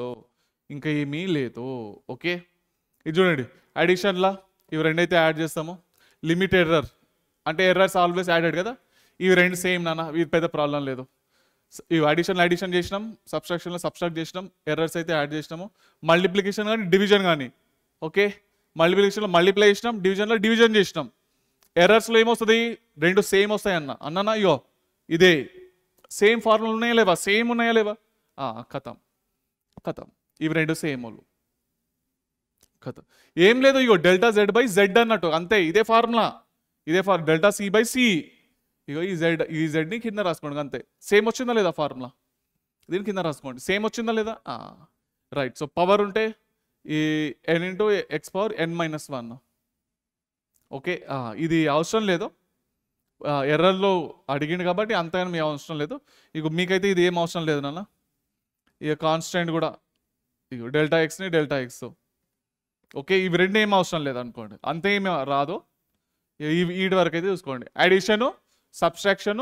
ఇంకా ఏమీ లేదు ఓకే ఇది చూడండి అడిషన్లా ఇవి రెండైతే యాడ్ చేస్తాము లిమిట్ ఎర్రర్ అంటే ఎర్రర్స్ ఆల్వేస్ యాడెడ్ కదా ఇవి రెండు సేమ్ నాన్న ఇది పెద్ద ప్రాబ్లం లేదు ఇవి అడిషన్ అడిషన్ చేసినాం సబ్స్ట్రాక్షన్లో సబ్స్ట్రాక్ట్ చేసినాం ఎర్రర్స్ అయితే యాడ్ చేసినాము మల్టిప్లికేషన్ కానీ డివిజన్ కానీ ఓకే మల్టిప్లికేషన్లో మల్టిప్లై చేసినాం డివిజన్లో డివిజన్ చేసినాం ఎర్రర్స్లో ఏమొస్తుంది రెండు సేమ్ వస్తాయి అన్న అన్న అయ్యో ఇదే సేమ్ ఫార్ములు ఉన్నాయా లేవా సేమ్ ఉన్నాయా లేవా కథం కథం ఇవి రెండు సేమ్ వాళ్ళు కథం ఏం లేదు ఇగో డెల్టా జెడ్ బై జెడ్ అన్నట్టు అంతే ఇదే ఫార్ములా ఇదే ఫార్ డెల్టా సి బై సి ఇగో ఈ జెడ్ ఈ జెడ్ని కింద రాసుకోండి అంతే సేమ్ వచ్చిందా లేదా ఫార్ములా దీని కింద రాసుకోండి సేమ్ వచ్చిందా లేదా రైట్ సో పవర్ ఉంటే ఈ n into x power n minus one okay ఇది అవసరం లేదు ఎర్రల్లో అడిగింది కాబట్టి అంతగానో మీ అవసరం లేదు ఇక మీకైతే ఇది ఏం అవసరం లేదు నాన్న ఇక కాన్స్టెంట్ కూడా ఇక డెల్టా ఎక్స్ని డెల్టా ఎక్స్ ఓకే ఇవి రెండు ఏం అవసరం లేదు అనుకోండి అంతే ఏమి రాదు ఈ వరకు అయితే చూసుకోండి అడిషను సబ్స్ట్రాక్షన్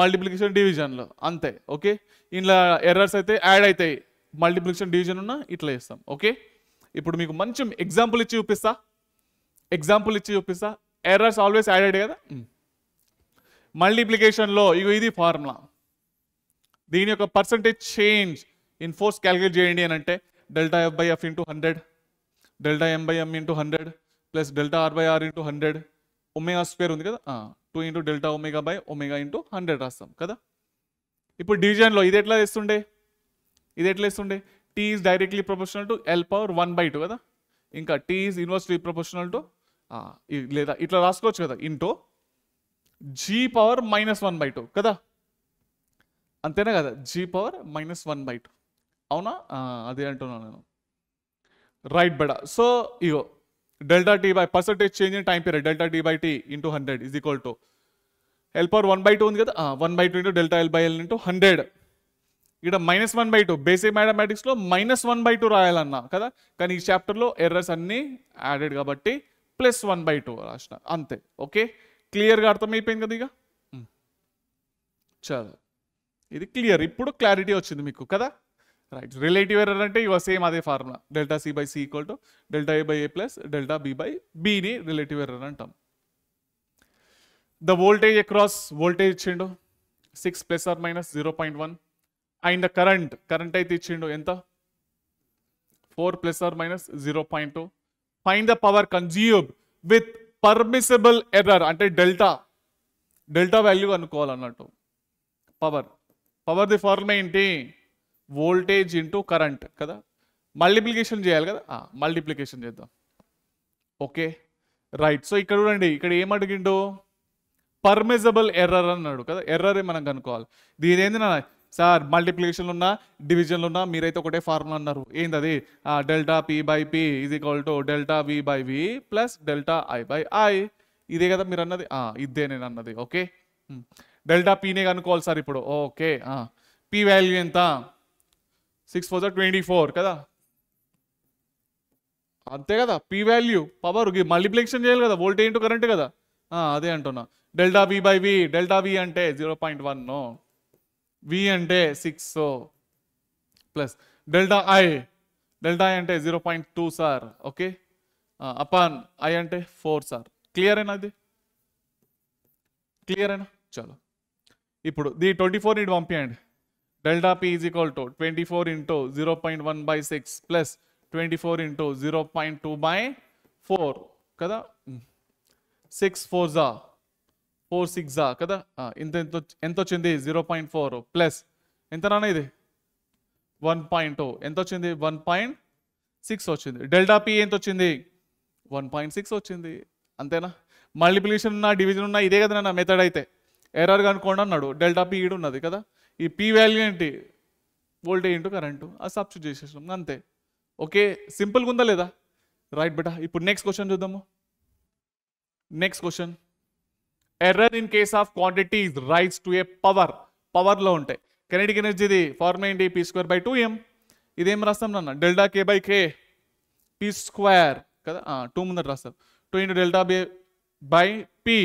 మల్టిప్లికేషన్ డివిజన్లు అంతే ఓకే ఇంట్లో ఎర్రర్స్ అయితే యాడ్ అవుతాయి మల్టిప్లికేషన్ డివిజన్ ఉన్న ఇట్లా చేస్తాం ఓకే ఇప్పుడు మీకు మంచి ఎగ్జాంపుల్ ఇచ్చి చూపిస్తా ఎగ్జాంపుల్ ఇచ్చి చూపిస్తా ఎర్రర్స్ ఆల్వేస్ యాడ్ అయ్యాయి కదా మల్టిప్లికేషన్లో ఇగో ఇది ఫార్ములా దీని యొక్క percentage change in force calculate చేయండి అని అంటే delta f by f into hundred delta m by m into hundred plus delta r by r into hundred omega square ఉంది కదా two into delta omega by omega into hundred రాస్తాం కదా ఇప్పుడు డివిజన్లో ఇది ఎట్లా వేస్తుండే ఇది ఎట్లా వేస్తుండే t is directly proportional to l power one by two కదా ఇంకా t is inversely proportional to లేదా ఇట్లా రాసుకోవచ్చు కదా into g power minus one by two కదా అంతేనా కదా g power minus one by two అవునా అదే అంటున్నాను నేను రైట్ బెడా సో ఇగో delta t by percentage change in time period delta t by t into 100 is equal to l power 1 by 2 ఉంది కదా one by two into delta L by l into hundred ఇక్కడ minus one by two basic మ్యాథమెటిక్స్లో మైనస్ వన్ బై టూ రాయాలన్నా కదా కానీ ఈ చాప్టర్లో ఎర్రర్స్ అన్నీ యాడెడ్ కాబట్టి ప్లస్ వన్ బై టూ రాసిన అంతే ఓకే క్లియర్గా అర్థమైపోయింది కదా ఇక చాలా ఇది క్లియర్ ఇప్పుడు క్లారిటీ వచ్చింది మీకు కదా రైట్ రిలేటివ్ ఎర్రర్ అంటే ఇవ్వ సేమ్ అదే formula delta c by c equal to delta a by a plus delta b by బిని రిలేటివ్ ఎర్రర్ అంటాం ద వోల్టేజ్ అక్రాస్ వోల్టేజ్ ఇచ్చిండు six plus or minus zero point one and the current current అయితే ఇచ్చిండు ఎంత four plus or minus zero point two find the power consume with permissible error అంటే డెల్టా డెల్టా వాల్యూ అనుకోవాలన్నట్టు పవర్ పవర్ ది ఫార్ములా ఏంటి వోల్టేజ్ ఇంటూ కరెంట్ కదా మల్టిప్లికేషన్ చేయాలి కదా మల్టిప్లికేషన్ చేద్దాం ఓకే రైట్ సో ఇక్కడ చూడండి ఇక్కడ ఏం అడిగిండు పర్మిజబుల్ ఎర్రర్ అన్నాడు కదా ఎర్రరే మనం కనుక్కోవాలి దీని ఏంది నా సార్ మల్టిప్లికేషన్లు ఉన్నా డివిజన్లు ఉన్నా మీరైతే ఒకటే ఫార్ములా అన్నారు ఏంది అది డెల్టా పి బై పి ఇది equal delta v by v plus delta i by i ఇదే కదా మీరు అన్నది ఇదే నేను అన్నది ఓకే డెల్టా పీనే కనుక్కోవాలి సార్ ఇప్పుడు ఓకే పి వాల్యూ ఎంత సిక్స్ ఫోర్ ట్వంటీ ఫోర్ కదా అంతే కదా పీ వాల్యూ పవర్ మల్టిప్లికేషన్ చేయాలి కదా వోల్టేజ్ ఇంటూ కరెంట్ కదా అదే అంటున్నా delta v by v delta వి అంటే జీరో పాయింట్ వన్ వి అంటే six plus delta i delta i అంటే zero point two sir okay upon i అంటే ఫోర్ సార్ క్లియర్ అయినా అది క్లియర్ అయినా చలో ఇప్పుడు ది ట్వంటీ ఫోర్ ఇటు పంపించండి delta p is equal to twenty four into zero point one by six plus twenty four into zero point two by four కదా సిక్స్ ఫోర్ జా ఫోర్ సిక్స్ జా కదా ఇంత ఎంత ఎంత వచ్చింది జీరో పాయింట్ ఫోర్ ప్లస్ ఎంత నానా ఇది వన్ పాయింట్ టూ ఎంత వచ్చింది వన్ పాయింట్ సిక్స్ వచ్చింది డెల్టా పి ఎంత వచ్చింది వన్ పాయింట్ సిక్స్ వచ్చింది అంతేనా మల్టిప్లికేషన్ ఉన్నా డివిజన్ ఉన్నా ఇదే కదా నా మెథడ్ అయితే ఎర్రర్గా అనుకోండి అన్నాడు డెల్టా పీఈడ్ ఉన్నది కదా ఈ పీ వాల్యూ ఏంటి వోల్టేజ్ ఇంటూ కరెంటు అది సబ్స్టిట్యూట్ చేసేసాం అంతే ఓకే సింపుల్గా ఉందా లేదా రైట్ బేటా ఇప్పుడు నెక్స్ట్ క్వశ్చన్ చూద్దాము next question error in case of quantity is రైట్స్ టు ఏ పవర్ పవర్లో ఉంటాయి కెనెటిక్ ఎనర్జీది ఫార్మ్ ఏంటి p square by two m ఇదేం రాస్తాం నాన్న delta k by k p square కదా టూ ముందర రాస్తారు two into delta by p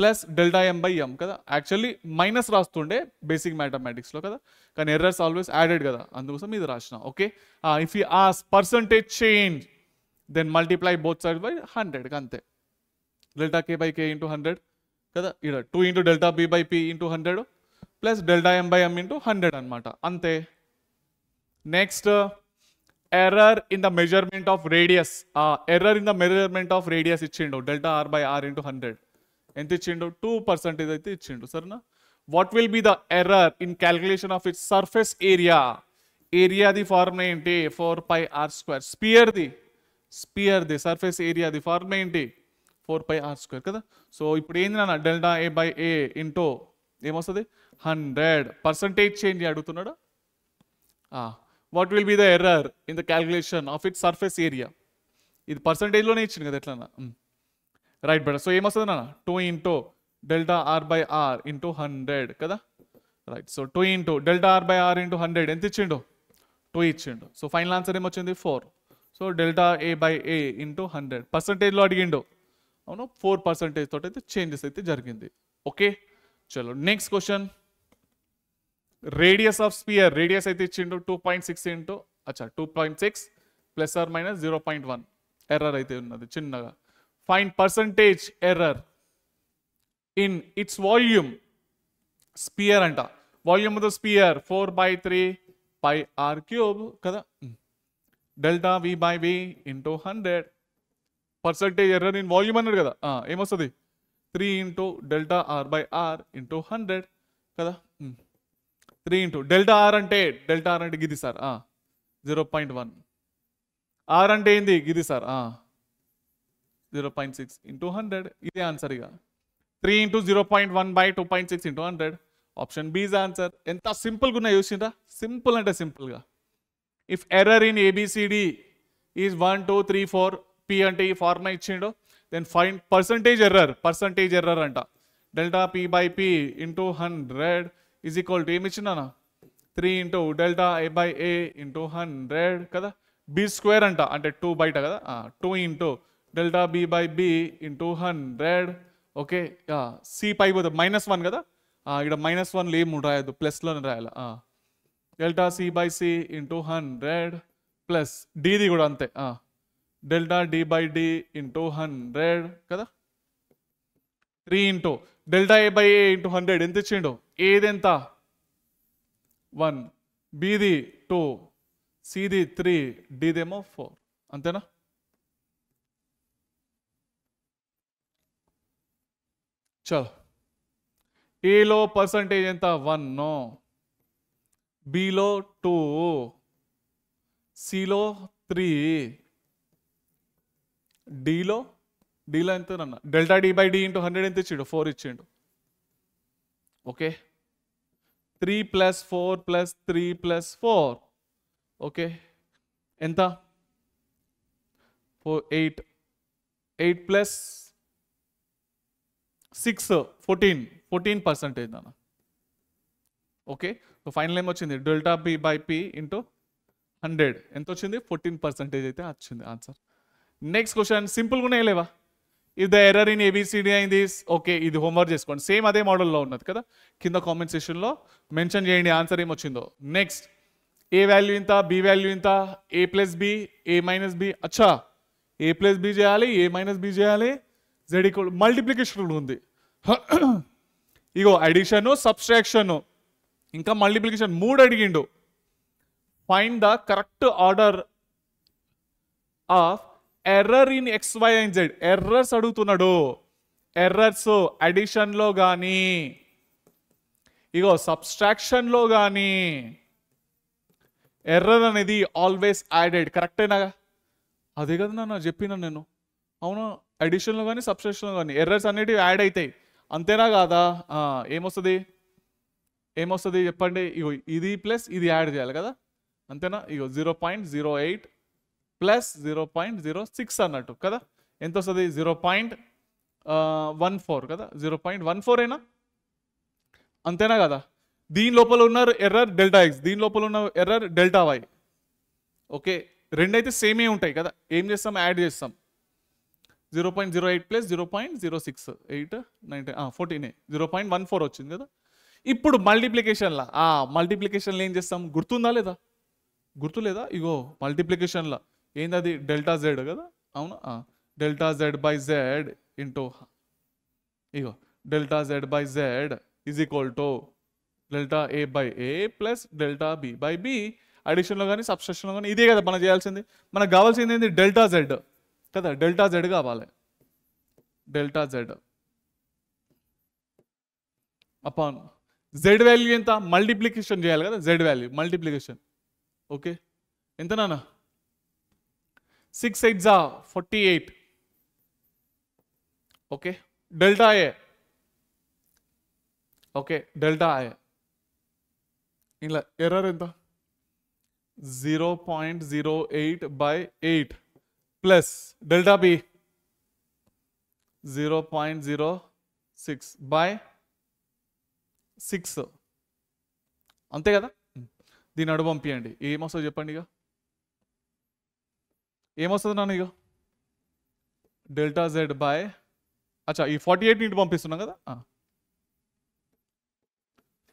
plus delta m by ఎం కదా యాక్చువల్లీ మైనస్ రాస్తుండే బేసిక్ మ్యాథమెటిక్స్లో కదా కానీ ఎర్రర్స్ ఆల్వేస్ యాడెడ్ కదా అందుకోసం ఇది రాసిన okay if you as percentage change then multiply both side by hundred అంతే delta k by k into hundred కదా ఇక్కడ two into delta b by p into hundred plus delta m by m into hundred అనమాట అంతే next error in the measurement of radius error in the measurement of radius ఇచ్చిండు delta r by r into hundred ఎంత ఇచ్చిండు టూ పర్సెంటేజ్ అయితే ఇచ్చిండు సరేనా what will be the error in calculation of its surface area ఏరియాది ఫార్మ్ ఏంటి ఫోర్ పై ఆర్ స్క్వేర్ స్పియర్ది స్పియర్ది సర్ఫేస్ ఏరియాది ఫార్మ్ ఏంటి ఫోర్ పై ఆర్ స్క్వేర్ కదా సో ఇప్పుడు ఏంది నాన్న delta a by a into ఏమొస్తుంది హండ్రెడ్ పర్సంటేజ్ చేంజ్ అడుగుతున్నాడు what will be the error in the calculation of it surface area ఇది పర్సంటేజ్లోనే ఇచ్చింది కదా ఎట్లన్నా రైట్ బెటర్ సో ఏమొస్తుంది నాన్న two into delta r by r into hundred కదా right so two into delta r by r into hundred ఎంత ఇచ్చిండు టూ ఇచ్చిండు సో ఫైనల్ ఆన్సర్ ఏమొచ్చింది four so delta a by a into hundred పర్సంటేజ్లో అడిగిండు అవును ఫోర్ పర్సంటేజ్ తోటి అయితే చేంజెస్ అయితే జరిగింది ఓకే చలో next question radius of sphere radius అయితే ఇచ్చిండు టూ పాయింట్ సిక్స్ ఇంటూ అచ్చా two point six plus or minus zero point one error అయితే ఉన్నది చిన్నగా find percentage error in its volume sphere anta volume of the sphere 4 by 3 pi r cube kada hmm. delta v by v into 100 percentage error in volume అన్నాడు కదా ఏమొస్తుంది three into delta r by r into hundred కదా త్రీ ఇంటూ డెల్టా ఆర్ అంటే డెల్టా ఆర్ అంటే గిది sir zero point one r అంటే ఏంది గిది sir ah. Zero point six into hundred ఇదే ఆన్సర్ ఇక three into zero point one by two point six into hundred option బీజ్ ఆన్సర్ ఎంత సింపుల్గా ఉన్నాయి చూసిండ్రా సింపుల్ అంటే సింపుల్గా if error in ABCD is one two three four p అంటే ఈ ఫార్మా ఇచ్చిండు then fine percentage error percentage error అంట delta p by p into hundred is equal to ఏమి ఇచ్చిందనా three into delta a by a into hundred కదా బి స్క్వేర్ అంట అంటే టూ బయట కదా two into delta b by b into hundred okay c పై పోతుంది మైనస్ వన్ కదా ఇక్కడ మైనస్ వన్ లేము రాయదు ప్లస్లోనే రాయాలి delta c by c into hundred plus డీది కూడా అంతే delta d by d into hundred కదా three into delta a by a into hundred ఎంత ఇచ్చిండు ఏదెంత వన్ బీది టూ సిది త్రీ డిదేమో ఫోర్ అంతేనా चलो ఏలో పర్సంటేజ్ ఎంత వన్ బిలో టూ సిలో త్రీ డిలో డీలో ఎంత అన్న delta d by d into hundred ఎంత ఇచ్చిండు ఫోర్ ఇచ్చిండు okay three plus four plus three plus four okay ఎంత four eight eight plus six fourteen fourteen percentage అన్న ఓకే సో ఫైనల్ ఏమొచ్చింది delta b by p into hundred ఎంత వచ్చింది ఫోర్టీన్ పర్సెంటేజ్ అయితే వచ్చింది ఆన్సర్ నెక్స్ట్ క్వశ్చన్ సింపుల్గానే లేవా if the error in ABCD అయింది దిస్ ఓకే ఇది హోంవర్క్ చేసుకోండి సేమ్ అదే మోడల్లో ఉన్నది కదా కింద కామెంట్ సెషన్లో మెన్షన్ చేయండి ఆన్సర్ ఏమొచ్చిందో నెక్స్ట్ ఏ వాల్యూ ఇంత బి వాల్యూ ఇంత a plus b a minus b అచ్చా ఏ ప్లస్ బి చేయాలి ఏ మైనస్ బి చేయాలి జెడ్ ఈక్వల్ మల్టిప్లికేషన్ ఉంది ఇగో అడిషను సబ్స్ట్రాక్షను ఇంకా మల్టిప్లికేషన్ మూడు అడిగిండు find the correct order of error in x y and Z errors అడుగుతున్నాడు ఎర్రర్స్ అడిషన్లో కానీ ఇగో సబ్స్ట్రాక్షన్లో కానీ ఎర్రర్ అనేది ఆల్వేస్ యాడెడ్ కరెక్టేనాగా అదే కదా నా చెప్పిన నేను అవును అడిషన్లో కానీ సబ్స్ట్రాక్షన్లో కానీ ఎర్రర్స్ అనేటివి యాడ్ అవుతాయి అంతేనా కాదా ఏమొస్తుంది ఏమొస్తుంది చెప్పండి ఇగో ఇది ప్లస్ ఇది యాడ్ చేయాలి కదా అంతేనా ఇగో zero point zero eight plus zero point zero six అన్నట్టు కదా ఎంత వస్తుంది జీరో పాయింట్ వన్ ఫోర్ కదా జీరో పాయింట్ వన్ ఫోర్ ఏనా అంతేనా కదా దీని లోపల ఉన్న ఎర్రర్ డెల్టా ఎక్స్ దీని లోపల ఉన్న ఎర్రర్ డెల్టా వై ఓకే రెండైతే సేమే ఉంటాయి కదా ఏం చేస్తాం యాడ్ చేస్తాం zero point zero eight plus zero point zero six eight ninety fourteen zero point one four వచ్చింది కదా ఇప్పుడు మల్టిప్లికేషన్లా ఆ మల్టిప్లికేషన్లో ఏం చేస్తాం గుర్తుందా లేదా గుర్తులేదా ఇగో మల్టిప్లికేషన్లా ఏందది డెల్టా జెడ్ కదా అవునా delta z by z into ఇగో delta z by z is equal to delta a by a plus delta b by b అడిషన్లో కానీ సబ్స్ట్రక్షన్లో కానీ ఇదే కదా మనం చేయాల్సింది మనకు కావాల్సింది ఏంటి డెల్టా జెడ్ कदा डेलटा जेड कावाले डेलटा जेड अपन जेड वालू एंत मल्टीप्लीकेशन चेयर क्या जेड वालू मल्टीप्लीकेशन ओके एंतना सिक्स एग्जा forty eight okay delta A okay delta A इला एर एंता zero point zero eight by eight plus delta B zero point zero six by six అంతే కదా దీన్ని అడుగు పంపించండి ఏమొస్తుంది చెప్పండి ఇక ఏమొస్తుంది నాన్న ఇక డెల్టా జెడ్ బై అచ్చా ఈ ఫార్టీ ఎయిట్ ఇంటూ పంపిస్తున్నాం కదా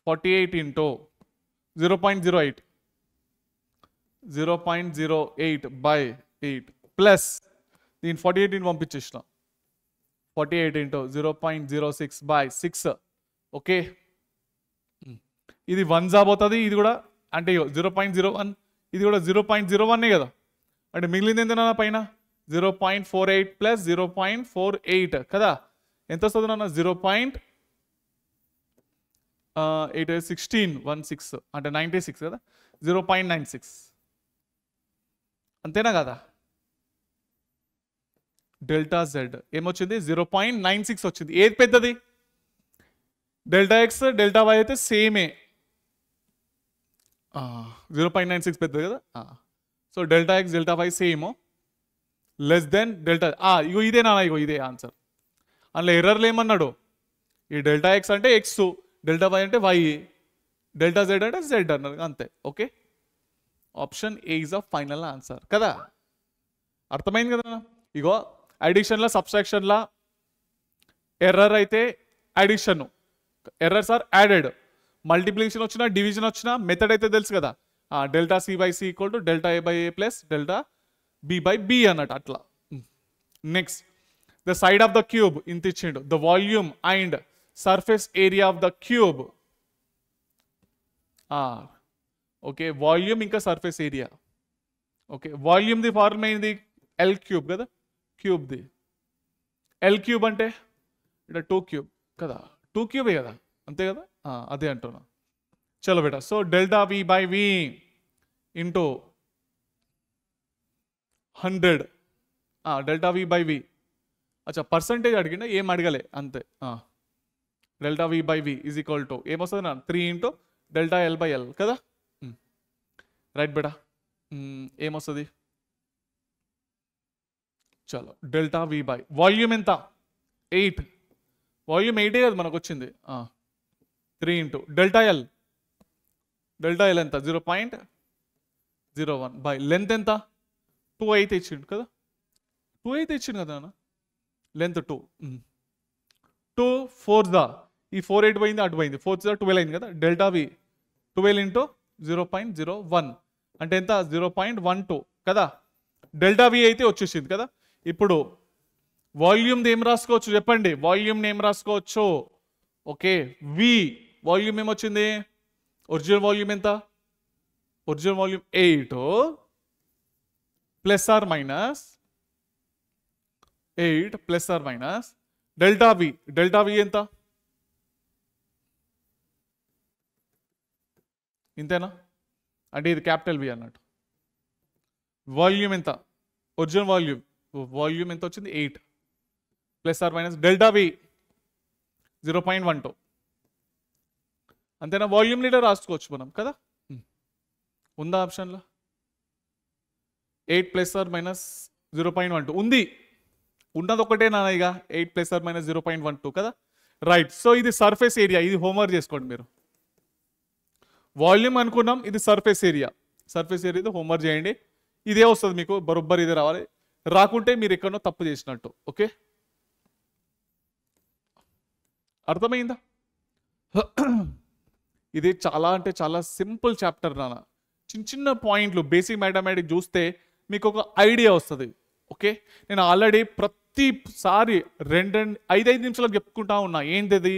forty eight into zero point zero eight zero point zero eight by eight plus దీని ఫార్టీ ఎయిటీని పంపించేసిన forty eight into zero point zero six by six okay ఇది వన్ జాబ్ అవుతుంది ఇది కూడా అంటే జీరో పాయింట్ జీరో వన్ ఇది కూడా జీరో పాయింట్ జీరో వన్ కదా అంటే మిగిలింది ఎంత నాన్న పైన zero point four eight plus zero point four eight కదా ఎంత వస్తుంది నాన్న zero point eight sixteen one six అంటే నైంటీ సిక్స్ కదా జీరో పాయింట్ నైన్ సిక్స్ అంతేనా కదా డెల్టా జెడ్ ఏమొచ్చింది జీరో పాయింట్ నైన్ సిక్స్ వచ్చింది ఏది పెద్దది డెల్టా ఎక్స్ డెల్టా వై అయితే సేమే జీరో పాయింట్ నైన్ సిక్స్ పెద్దది కదా so delta x delta y same less than delta ఇగో ఇదే నాన్న ఇగో ఇదే ఆన్సర్ అందులో ఎర్రర్లు ఏమన్నాడు ఈ డెల్టా ఎక్స్ అంటే ఎక్స్ డెల్టా వై అంటే వై డెల్టా జెడ్ అంటే జెడ్ అన్నారు అంతే okay option a is a final answer కదా అర్థమైంది కదా ఇగో అడిషన్ల సబ్స్ట్రాక్షన్ల ఎర్రర్ అయితే addition errors are added multiplication వచ్చినా డివిజన్ వచ్చినా మెథడ్ అయితే తెలుసు కదా delta c by c equal to delta a by a plus delta b by b అన్నట్టు అట్లా next the side of the cube ఇంత ఇచ్చిండు the volume and surface area of the cube okay volume ఇంకా surface area okay volume the form అయింది ఎల్ క్యూబ్ కదా క్యూబ్ది ఎల్ క్యూబ్ అంటే ఇక్కడ టూ క్యూబ్ కదా టూ క్యూబే కదా అంతే కదా అదే అంటున్నా చలో బేటా so delta v by v into hundred delta v by v అచ్చా పర్సంటేజ్ అడిగినా ఏం అడగలే అంతే delta v by we is equal to ఏమొస్తుంది నా three into delta L by L కదా రైట్ బేటా ఏమొస్తుంది చలో డెల్టా వి బై వాల్యూమ్ ఎంత ఎయిట్ వాల్యూమ్ ఎయిటే కదా మనకు వచ్చింది three into delta L delta L ఎంత zero point zero one by length ఎంత టూ అయితే ఇచ్చిండు కదా టూ అయితే ఇచ్చిండు కదా అన్న లెంత్ టూ టూ ఫోర్ దా ఈ ఫోర్ ఎయిట్ పోయింది అటు పోయింది ఫోర్ దా ట్వెల్వ్ అయింది కదా delta v twelve into zero point zero one అంటే ఎంత జీరో పాయింట్ వన్ టూ కదా డెల్టా వి అయితే వచ్చేసింది కదా ఇప్పుడు వాల్యూమ్ది ఏం రాసుకోవచ్చు చెప్పండి వాల్యూమ్ని ఏం రాసుకోవచ్చు ఓకే వి వాల్యూమ్ ఏమొచ్చింది ఒరిజినల్ వాల్యూమ్ ఎంత original volume eight plus or minus eight plus or minus delta v delta v ఎంత ఇంతేనా అంటే ఇది క్యాపిటల్ వి అన్నట్టు వాల్యూమ్ ఎంత ఒరిజినల్ వాల్యూమ్ వాల్యూమ్ ఎంత వచ్చింది eight plus or minus delta v zero point one two అంతేనా వాల్యూమ్ లీటర్ రాసుకోవచ్చు మనం కదా ఉందా ఆప్షన్లో eight plus or minus zero point one two ఉంది ఉన్నది ఒకటే నాన్న ఇక eight plus or minus zero point one two కదా రైట్ సో ఇది సర్ఫేస్ ఏరియా ఇది హోంవర్క్ చేసుకోండి మీరు వాల్యూమ్ అనుకున్నాం ఇది surface area surface area homework చేయండి ఇదే వస్తుంది మీకు బరొబ్బర్ ఇదే రావాలి రాకుంటే మీరు ఎక్కడో తప్పు చేసినట్టు ఓకే అర్థమైందా ఇది చాలా అంటే చాలా సింపుల్ చాప్టర్ నాన్న చిన్న చిన్న పాయింట్లు బేసిక్ మ్యాథమెటిక్స్ చూస్తే మీకు ఒక ఐడియా వస్తుంది ఓకే నేను ఆల్రెడీ ప్రతిసారి రెండు రెండు ఐదైదు నిమిషాలు చెప్పుకుంటా ఉన్నా ఏంటిది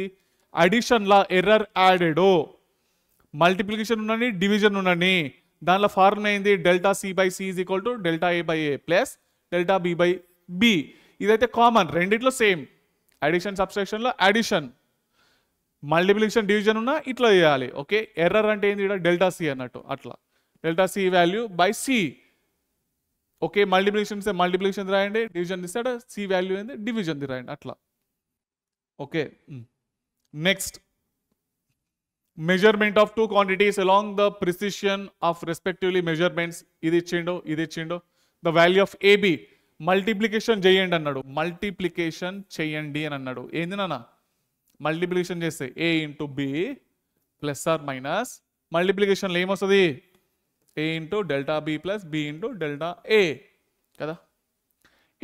అడిషన్లా ఎర్రర్ యాడెడో మల్టిప్లికేషన్ ఉన్నని డివిజన్ ఉన్నని దానిలో ఫార్ములా ఏంది delta c by c is equal to delta a by a plus delta b by b ఇదైతే కామన్ రెండిట్లో సేమ్ అడిషన్ సబ్స్ట్రాక్షన్లో అడిషన్ మల్టిప్లికేషన్ డివిజన్ ఉన్నా ఇట్లా చేయాలి ఓకే ఎర్రర్ అంటే ఏంది ఇక్కడ డెల్టా సి అన్నట్టు అట్లా delta c value by c okay multiplication ఇస్తే మల్టిప్లికేషన్ రాయండి డివిజన్ ఇస్తే సి వాల్యూ ఏంది డివిజన్ రాయండి అట్లా okay next measurement of two quantities along the precision of respectively measurements ఇది ఇచ్చిండు ఇది ఇచ్చిండు the value of AB multiplication చేయండి అన్నాడు మల్టిప్లికేషన్ చేయండి అని అన్నాడు ఏంది నాన్న మల్టిప్లికేషన్ చేస్తే a into b plus or minus మల్టిప్లికేషన్లో ఏమొస్తుంది a into delta b plus b into delta a కదా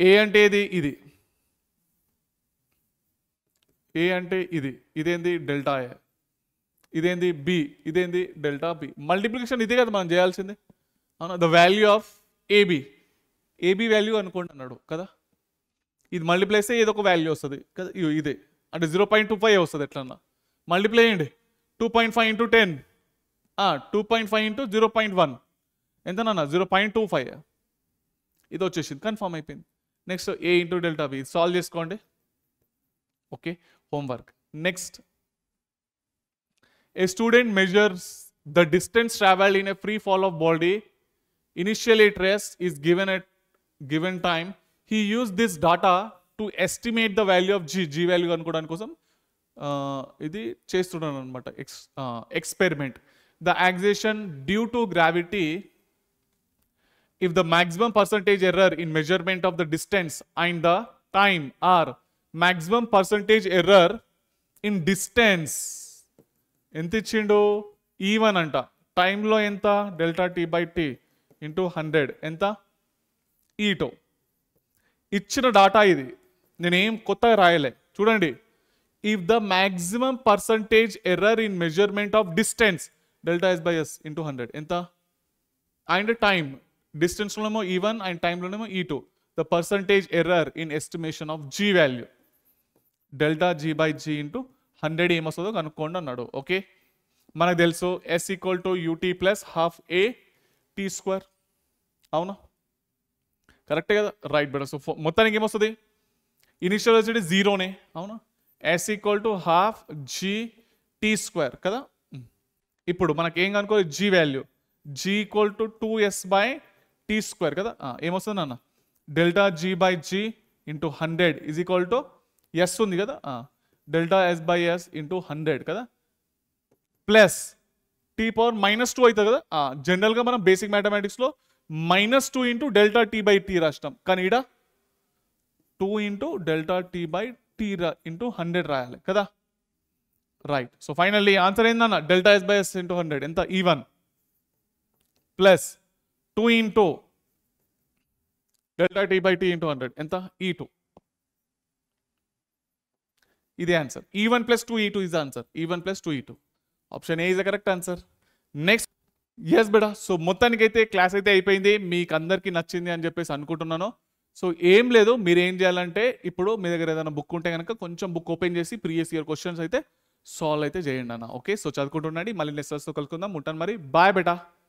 ఏ అంటే ఇది ఇది ఏ అంటే ఇది ఇదేంది డెల్టా ఏ ఇదేంది బి ఇదేంది డెల్టా బి మల్టిప్లికేషన్ ఇదే కదా మనం చేయాల్సింది అవునా the value of AB AB value అనుకోండి అన్నాడు కదా ఇది మల్టిప్లై చేస్తే ఏదో ఒక వాల్యూ వస్తుంది కదా ఇదే అంటే జీరో పాయింట్ టూ ఫైవ్ వస్తుంది ఎట్లన్నా మల్టిప్లై చేయండి two point five into ten two point five into zero point one ఎంతనన్నా జీరో పాయింట్ టూ ఫైవ్ ఇది వచ్చేసింది కన్ఫామ్ అయిపోయింది next a into delta b solve చేసుకోండి okay homework next a student measures the distance travel in a free fall of body initial it is given at given time he use this data to estimate the value of g g value కనుక్కోవడానికి కోసం ఇది చేస్తున్నాను అనమాట x experiment the acceleration due to gravity if the maximum percentage error in measurement of the distance and the time or maximum percentage error in distance ఎంత ఇచ్చిండు ఈవన్ అంట టైంలో ఎంత delta t by t into hundred ఎంత ఈటో ఇచ్చిన డాటా ఇది నేనేం కొత్తగా రాయలే చూడండి if the maximum percentage error in measurement of distance delta s by s into hundred ఎంత అండ్ టైం డిస్టెన్స్లోనేమో e one and టైంలోనేమో e two the percentage error in estimation of g value delta g by g into hundred ఏమొస్తుందో కనుక్కోండి అన్నాడు ఓకే మనకు తెలుసు s equal to UT plus half a tea square అవునా కరెక్టే కదా రైట్ బెటర్ సో మొత్తానికి ఏమొస్తుంది ఇనిషియల్ వెలాసిటీ జీరోనే అవునా s equal to half g t square కదా hmm. ఇప్పుడు మనకి ఏం కనుక్కోవాలి g value g equal to two s by tea square కదా ఏమొస్తుంది అన్న delta g by g into hundred is equal to s ఉంది కదా delta s by s into hundred కదా plus t power minus two అవుతుంది కదా జనరల్గా మనం బేసిక్ మ్యాథమెటిక్స్లో minus two into delta t by t రాసినాం కానీ ఇడ two into delta t by t into hundred రాయాలి కదా రైట్ సో ఫైనల్లీ ఆన్సర్ ఏందన్న delta s by s into hundred ఎంత e one plus two into delta t by t into hundred ఎంత ఈ e టూ ఇదే answer e one plus two e two is answer e one plus two e two option A is the correct answer next yes బేడా సో మొత్తానికైతే క్లాస్ అయితే అయిపోయింది మీకు అందరికీ నచ్చింది అని చెప్పేసి అనుకుంటున్నాను సో ఏం లేదు మీరు ఏం చేయాలంటే ఇప్పుడు మీ దగ్గర ఏదైనా బుక్ ఉంటే కనుక కొంచెం బుక్ ఓపెన్ చేసి ప్రీవియస్ ఇయర్ క్వశ్చన్స్ అయితే సాల్వ్ అయితే చేయండి అన్న ఓకే సో చదువుకుంటుండండి మళ్ళీ నెక్స్ట్ కలుసుకుందాం ఉంటాను మరి బాయ్ బేటా